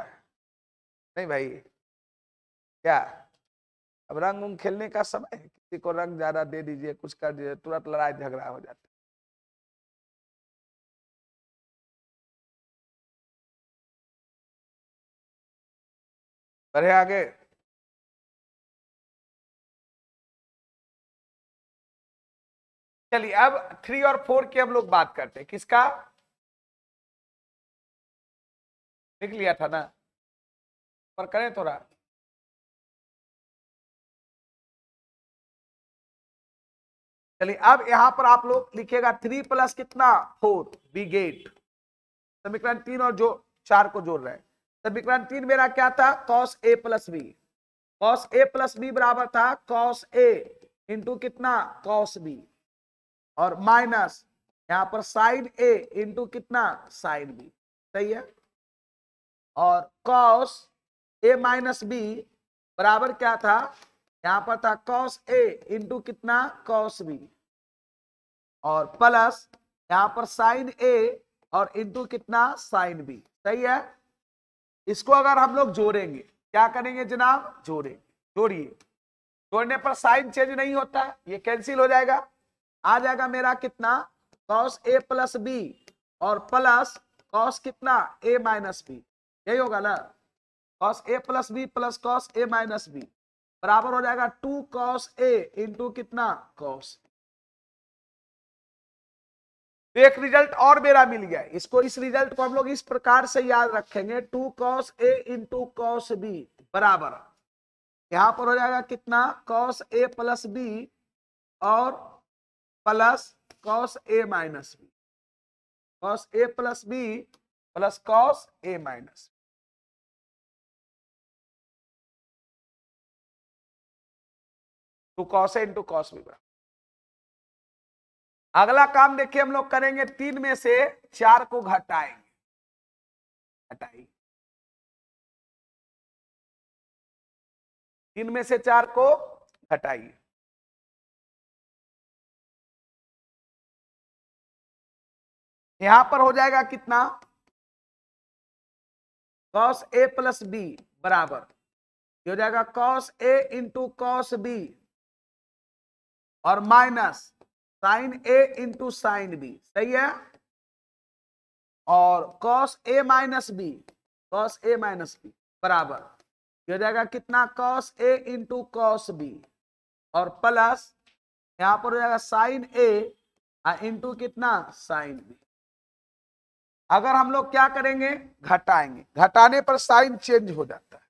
S1: नहीं भाई क्या अब रंग उंग खेलने का समय है किसी को रंग ज्यादा दे दीजिए कुछ कर दीजिए तुरंत लड़ाई झगड़ा हो जाता
S2: बढ़े आगे चलिए अब थ्री और फोर की हम लोग बात करते हैं किसका लिख लिया था ना पर करें थोड़ा
S1: चलिए अब यहां पर आप लोग लिखेगा थ्री प्लस कितना फोर गेट समीकरण तीन और जो चार को जोड़ रहे हैं समीकरण तीन मेरा क्या था cos A plus B cos A plus B बराबर था कॉस ए इंटू कितना कॉस बी और माइनस यहां पर साइड ए इंटू कितना साइड बी सही है और कॉस ए माइनस बी बराबर क्या था यहां पर था कॉस ए इंटू कितना कॉस बी और प्लस यहां पर साइन ए और इंटू कितना साइन बी सही है इसको अगर हम लोग जोड़ेंगे क्या करेंगे जनाब जोड़ेंगे जोड़िए जोड़ने पर साइन चेंज नहीं होता ये कैंसिल हो जाएगा आ जाएगा मेरा कितना कॉस ए प्लस बी और प्लस कॉस कितना ए माइनस बी यही होगा ना cos A plus B plus cos A minus B बराबर हो जाएगा टू कॉस ए इंटू कितना कॉस एक रिजल्ट और मेरा मिल गया इसको इस रिजल्ट को हम लोग इस प्रकार से याद रखेंगे two cos A into cos B बराबर यहां पर हो जाएगा कितना कॉस ए प्लस बी और plus cos A minus B
S2: cos A plus B plus cos A minus two cos A into cos B अगला काम देखिए हम लोग करेंगे तीन में से चार को घटाएंगे घटाई तीन में से चार को घटाइए यहां पर हो जाएगा कितना कॉस ए प्लस बी
S1: बराबर हो जाएगा cos A into cos B और minus sine A into sine B सही है और cos A minus B cos A minus B बराबर हो जाएगा कितना cos A into cos B और प्लस यहां पर हो जाएगा साइन ए इंटू कितना साइन बी अगर हम लोग क्या करेंगे घटाएंगे घटाने पर साइन चेंज हो जाता है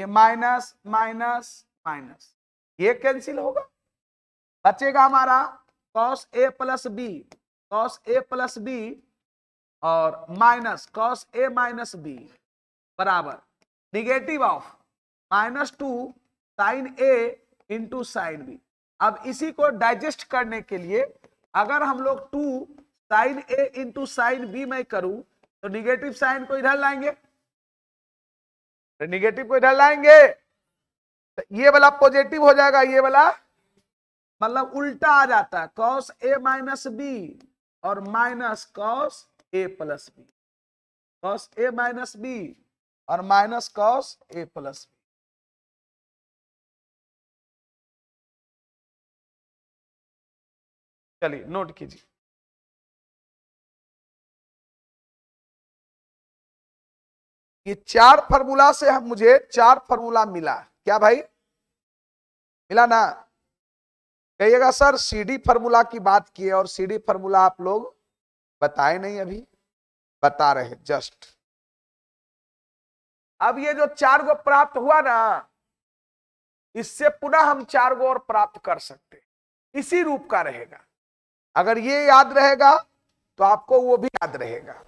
S1: ये माइनस माइनस माइनस ये कैंसिल होगा बचेगा हमारा cos A plus B cos A plus B और minus cos A minus B बराबर negative of minus two sine A into sine B अब इसी को डाइजेस्ट करने के लिए अगर हम लोग two sine A into sine B मैं करूं तो निगेटिव साइन को इधर लाएंगे तो निगेटिव को इधर लाएंगे तो ये वाला पॉजिटिव हो जाएगा ये वाला मतलब उल्टा आ जाता है कॉस ए माइनस बी और minus cos A plus B cos A minus B और
S2: minus cos A plus B चलिए नोट कीजिए कि चार
S1: फॉर्मूला से हम मुझे चार फॉर्मूला मिला क्या भाई मिला ना कहिएगा सर सीडी फॉर्मूला की बात की और सीडी फॉर्मूला आप लोग बताए नहीं अभी बता रहे जस्ट अब ये जो चार गो प्राप्त हुआ ना इससे पुनः हम चार गो और प्राप्त कर सकते इसी रूप का रहेगा अगर ये याद रहेगा
S2: तो आपको वो भी याद रहेगा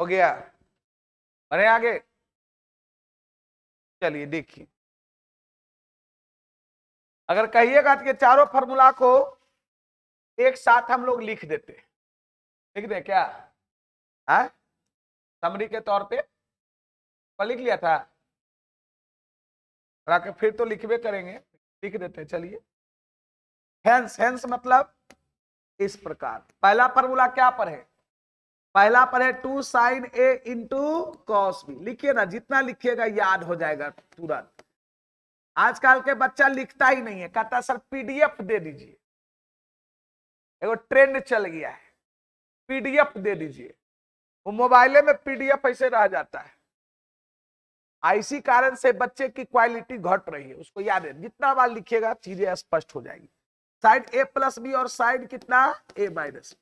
S2: हो गया अरे आगे चलिए देखिए अगर कहिएगा तो चारों फॉर्मूला को एक साथ हम लोग लिख देते लिख दे क्या है हाँ? समरी के तौर पे पर लिख लिया था आके फिर तो
S1: लिखबे करेंगे लिख देते चलिए हेंस हेंस मतलब इस प्रकार पहला फॉर्मूला क्या पर है पहला पर है two sine A into cos B लिखिए ना जितना लिखिएगा याद हो जाएगा तुरंत आजकल के बच्चा लिखता ही नहीं है कहता सर पीडीएफ दे दीजिए एगो ट्रेंड चल गया है पीडीएफ दे दीजिए वो मोबाइल में पीडीएफ ऐसे रह जाता है इसी कारण से बच्चे की क्वालिटी घट रही है उसको याद है जितना बार लिखिएगा चीजें स्पष्ट हो जाएगी साइड ए प्लस बी और साइड कितना ए माइनस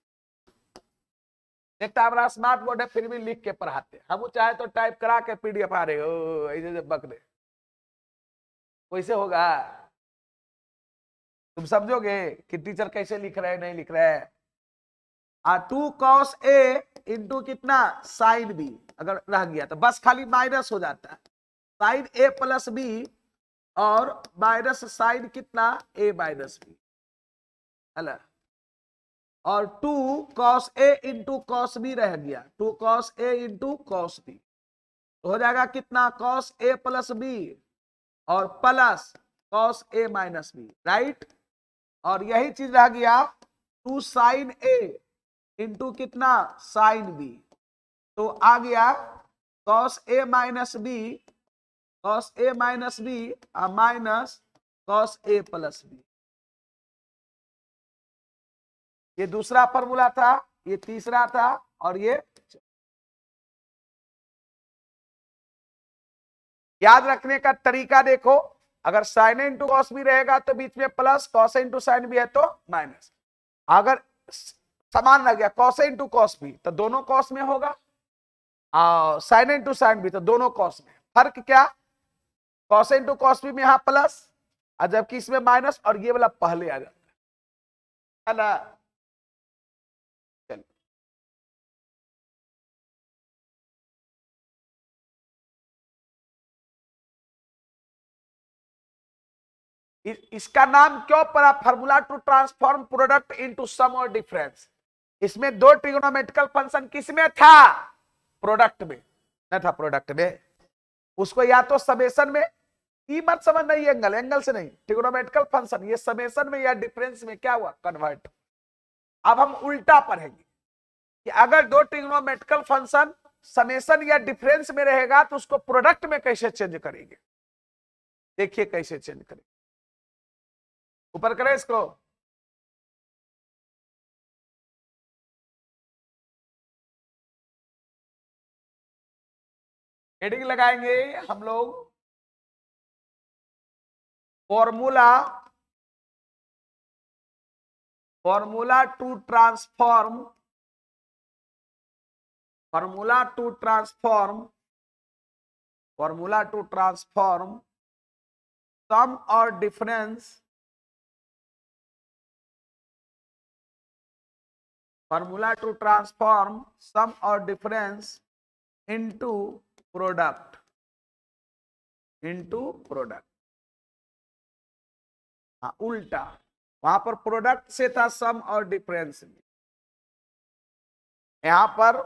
S1: देखता हमारा स्मार्ट बोर्ड है फिर भी लिख के पढ़ाते हम चाहे तो टाइप करा के पीडीएफ आ रहे हो ऐसे बक दे वैसे होगा तुम समझोगे कि टीचर कैसे लिख रहे हैं नहीं लिख रहे आ टू कॉस ए इंटू कितना साइन बी अगर रह गया तो बस खाली माइनस हो जाता है साइन ए प्लस बी और माइनस साइन कितना ए माइनस बी अलग और two cos A into cos B रह गया two cos A into cos B हो जाएगा कितना कॉस ए प्लस बी और plus cos A minus B right और यही चीज रह गया टू साइन ए इंटू कितना साइन बी तो आ गया cos A minus B cos A minus B
S2: minus cos A plus B ये दूसरा फॉर्मूला था ये तीसरा था और ये
S1: याद रखने का तरीका देखो अगर साइन इंटू कॉस भी रहेगा तो बीच में प्लस कॉस इंटू साइन भी है तो माइनस अगर समान लग गया कॉस इंटू कॉस भी तो दोनों कॉस में होगा और साइन इंटू साइन भी तो दोनों कॉस में फर्क क्या कॉस इंटू कॉस भी में यहां प्लस और जबकि इसमें माइनस और ये वाला पहले आ जाता है ना इसका नाम क्यों पड़ा formula to transform product into sum और डिफरेंस इसमें दो ट्रिग्नोमेट्रिकल फंक्शन किसमें था प्रोडक्ट में नहीं था प्रोडक्ट में उसको या तो समेसन में ई मत समझ नहीं एंगल एंगल से नहीं ट्रिग्नोमेट्रिकल फंक्शन ये समेसन में या डिफरेंस में क्या हुआ कन्वर्ट अब हम उल्टा पढ़ेंगे कि अगर दो ट्रिग्नोमेट्रिकल फंक्शन समेसन या डिफरेंस में रहेगा तो उसको प्रोडक्ट में कैसे चेंज करेंगे देखिए कैसे
S2: चेंज करेंगे ऊपर करें इसको हेडिंग लगाएंगे हम लोग formula formula to transform formula to transform formula to transform sum और difference formula to transform sum और difference into product into product हाँ उल्टा वहां पर प्रोडक्ट से था सम और डिफरेंस में यहां पर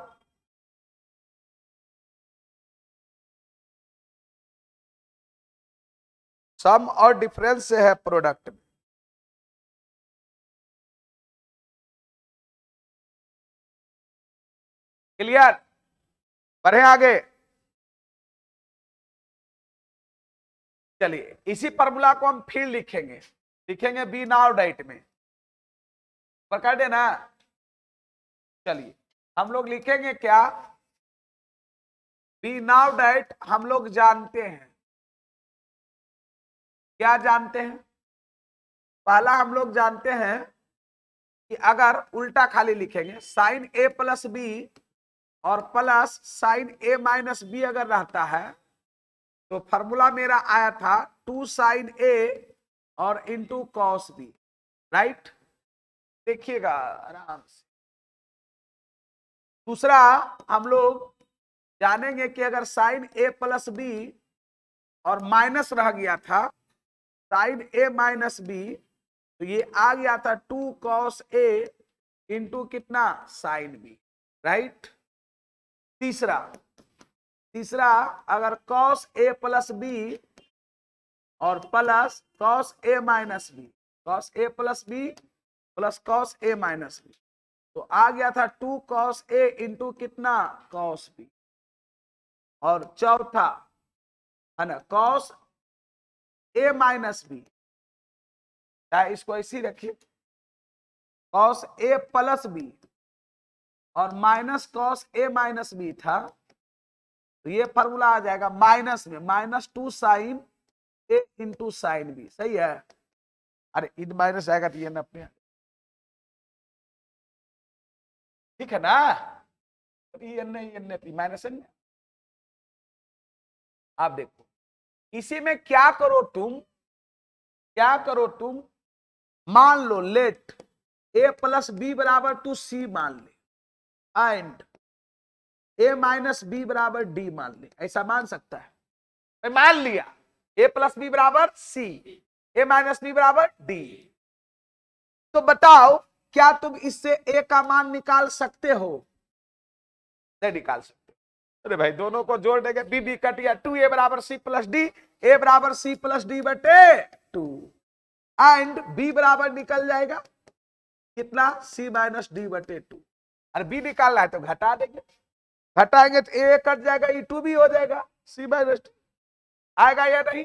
S2: सम और डिफरेंस से है प्रोडक्ट में क्लियर बढ़े आगे चलिए इसी फॉर्मूला को हम फिर लिखेंगे लिखेंगे बी नाव डाइट में पकड़ देना चलिए हम लोग लिखेंगे क्या बी नाव डाइट हम लोग जानते हैं
S1: क्या जानते हैं पहला हम लोग जानते हैं कि अगर उल्टा खाली लिखेंगे साइन ए प्लस बी और plus sine A minus B अगर रहता है तो फॉर्मूला मेरा आया था टू साइन ए और इंटू कॉस बी राइट देखिएगा आराम से दूसरा हम लोग जानेंगे कि अगर साइन ए प्लस बी और माइनस रह गया था साइन ए माइनस बी तो ये आ गया था टू कॉस ए इंटू कितना साइन बी राइट तीसरा तीसरा अगर कॉस ए प्लस बी और plus cos A minus B cos A plus B plus cos A minus B तो आ गया था टू कॉस ए इंटू कितना कॉस बी
S2: और चौथा है ना कॉस ए माइनस बी चाहे इसको ऐसी रखिए कॉस ए
S1: प्लस बी और minus cos A minus B था तो ये फॉर्मूला आ जाएगा माइनस में minus two sine A into sine B सही है अरे इन माइनस आएगा तो ये ना अपने
S2: ठीक है ना माइनस तो एन तो आप देखो इसी में क्या करो तुम
S1: क्या करो तुम मान लो लेट ए प्लस बी बराबर टू सी मान ले एंड ए माइनस बी बराबर डी मान लिया ऐसा मान सकता है मान लिया ए प्लस बी बराबर सी ए माइनस बी बराबर डी तो बताओ क्या तुम इससे ए का मान निकाल सकते हो नहीं निकाल सकते अरे भाई दोनों को जोड़ देंगे बी बी कट गया टू ए बराबर सी प्लस डी ए बराबर सी प्लस डी बटे टू एंड बी बराबर निकल जाएगा कितना सी माइनस डी बटे टू अरे बी निकालना है तो घटा देंगे घटाएंगे तो ए कट जाएगा ई टू भी हो जाएगा सी बाई रेस्ट आएगा या नहीं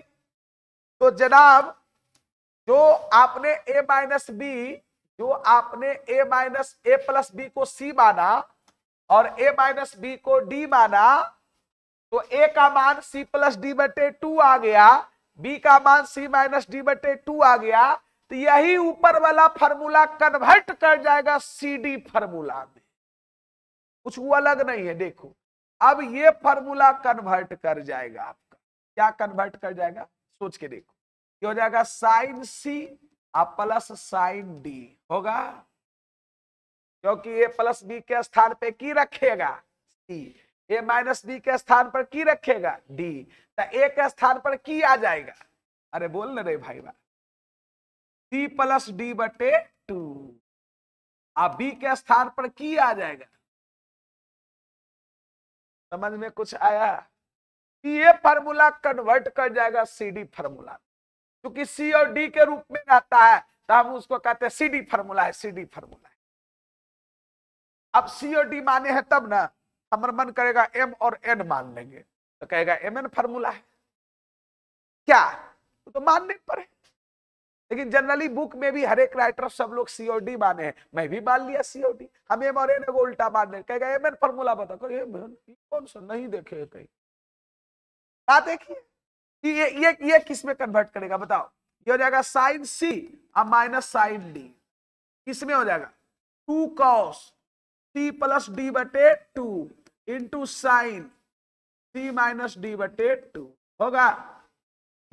S1: तो जनाब जो आपने ए माइनस बी जो आपने A minus A plus B को सी माना और ए माइनस बी को डी माना तो ए का मान सी प्लस डी बटे टू आ गया बी का मान सी माइनस डी बटे टू आ गया तो यही ऊपर वाला फॉर्मूला कन्वर्ट कर जाएगा सी डी फॉर्मूला में कुछ अलग नहीं है देखो अब ये फॉर्मूला कन्वर्ट कर जाएगा आपका क्या कन्वर्ट कर जाएगा सोच के देखो क्या हो जाएगा साइन सी और प्लस साइन डी होगा क्योंकि ए प्लस बी के स्थान पे की रखेगा सी ए माइनस बी के स्थान पर की रखेगा डी तो ए के स्थान पर की आ जाएगा अरे बोल ना रे भाई बात सी प्लस डी बटे टू अब बी के स्थान पर की आ जाएगा समझ में कुछ आया ये फार्मूला कन्वर्ट कर जाएगा सी डी फार्मूला क्योंकि सी और डी के रूप में रहता है तो हम उसको कहते हैं सी डी फार्मूला है सी डी फार्मूला है अब सी और डी माने हैं तब ना हमारा मन करेगा एम और एन मान लेंगे तो कहेगा एम एन फार्मूला है क्या तो मानने पर है लेकिन जनरली बुक में भी हर एक राइटर सब लोग सी डी माने हैं मैं भी मान लिया सी डी हम एम और एन को उल्टा मान ले कह एम एन फॉर्मूला बता कर कौन सा नहीं देखे कहीं बात देखिए ये ये ये किस में कन्वर्ट करेगा बताओ ये हो जाएगा साइन सी और माइनस साइन डी किसमें हो जाएगा two cos C plus D बटे two into sine C minus D बटे टू होगा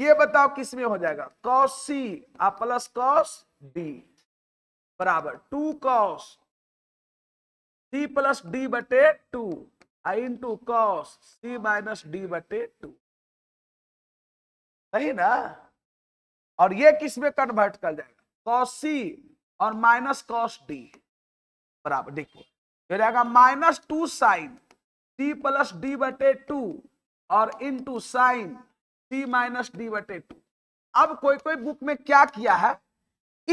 S1: ये बताओ किस में हो जाएगा कॉस सी आ प्लस कॉस डी बराबर two cos C plus D बटे टू आई into cos C minus D बटे टू सही ना और ये किस में कन्वर्ट कर जाएगा कॉस सी और माइनस कॉस डी बराबर देखो ये जाएगा minus two sine C plus D बटे टू और into sine C minus D बटे टू अब कोई कोई बुक में क्या किया है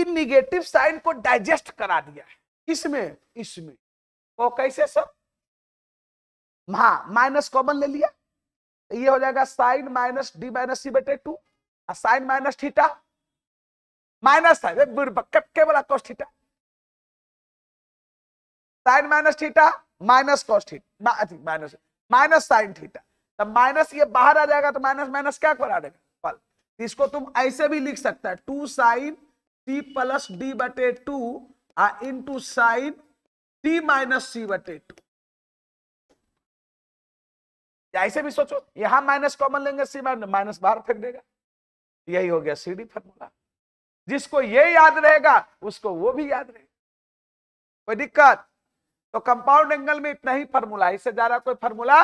S1: इन निगेटिव साइन को डाइजेस्ट करा दिया है इसमें इसमें वो कैसे सर हाँ माइनस कॉमन ले लिया ये हो जाएगा sine minus D minus C बटे टू और साइन माइनस थीटा माइनस है के बोला cos theta sine minus theta minus cos theta minus minus sine theta तब माइनस ये बाहर आ जाएगा तो माइनस माइनस क्या करा देगा पल इसको तुम ऐसे भी लिख सकता है two sine T plus D बटे two in two sine T minus C बटे टू ऐसे भी सोचो यहां माइनस कॉमन लेंगे सी माइनस बाहर फेंक देगा यही हो गया सी डी फॉर्मूला जिसको ये याद रहेगा उसको वो भी याद रहेगा कोई दिक्कत तो कंपाउंड एंगल में इतना ही फॉर्मूला इससे ज्यादा कोई फॉर्मूला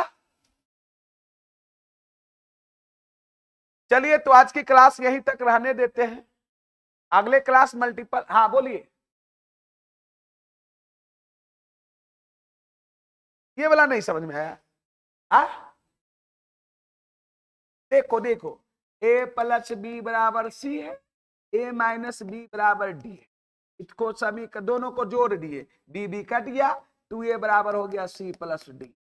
S1: चलिए तो आज की क्लास यहीं तक रहने
S2: देते हैं अगले क्लास मल्टीपल हाँ बोलिए ये वाला नहीं समझ में आया आ? हाँ?
S1: देखो देखो ए प्लस बी बराबर सी है ए माइनस बी बराबर डी है इसको सभी दोनों को जोड़ दिए डी बी कट गया टू तो ए बराबर हो गया सी प्लस डी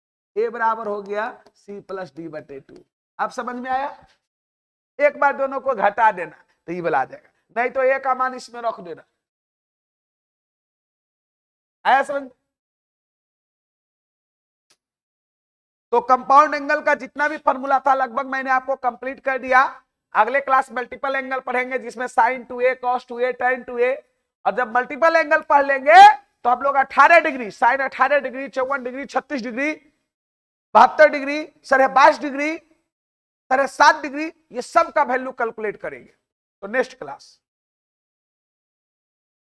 S1: ए बराबर हो गया सी प्लस डी बटे टू अब समझ में आया एक बार दोनों को घटा देना तो ये बोला जाएगा नहीं तो एक मान इसमें रख देना आया समझ तो कंपाउंड एंगल का जितना भी फॉर्मूला था लगभग मैंने आपको कंप्लीट कर दिया अगले क्लास मल्टीपल एंगल पढ़ेंगे जिसमें sine two A cos two A tan two A और जब मल्टीपल एंगल पढ़ लेंगे तो आप लोग 18 डिग्री साइन 18 डिग्री चौवन डिग्री 36 डिग्री बहत्तर डिग्री साढ़े बाईस डिग्री तरह सात डिग्री ये सब का वैल्यू कैलकुलेट करेंगे तो
S2: नेक्स्ट क्लास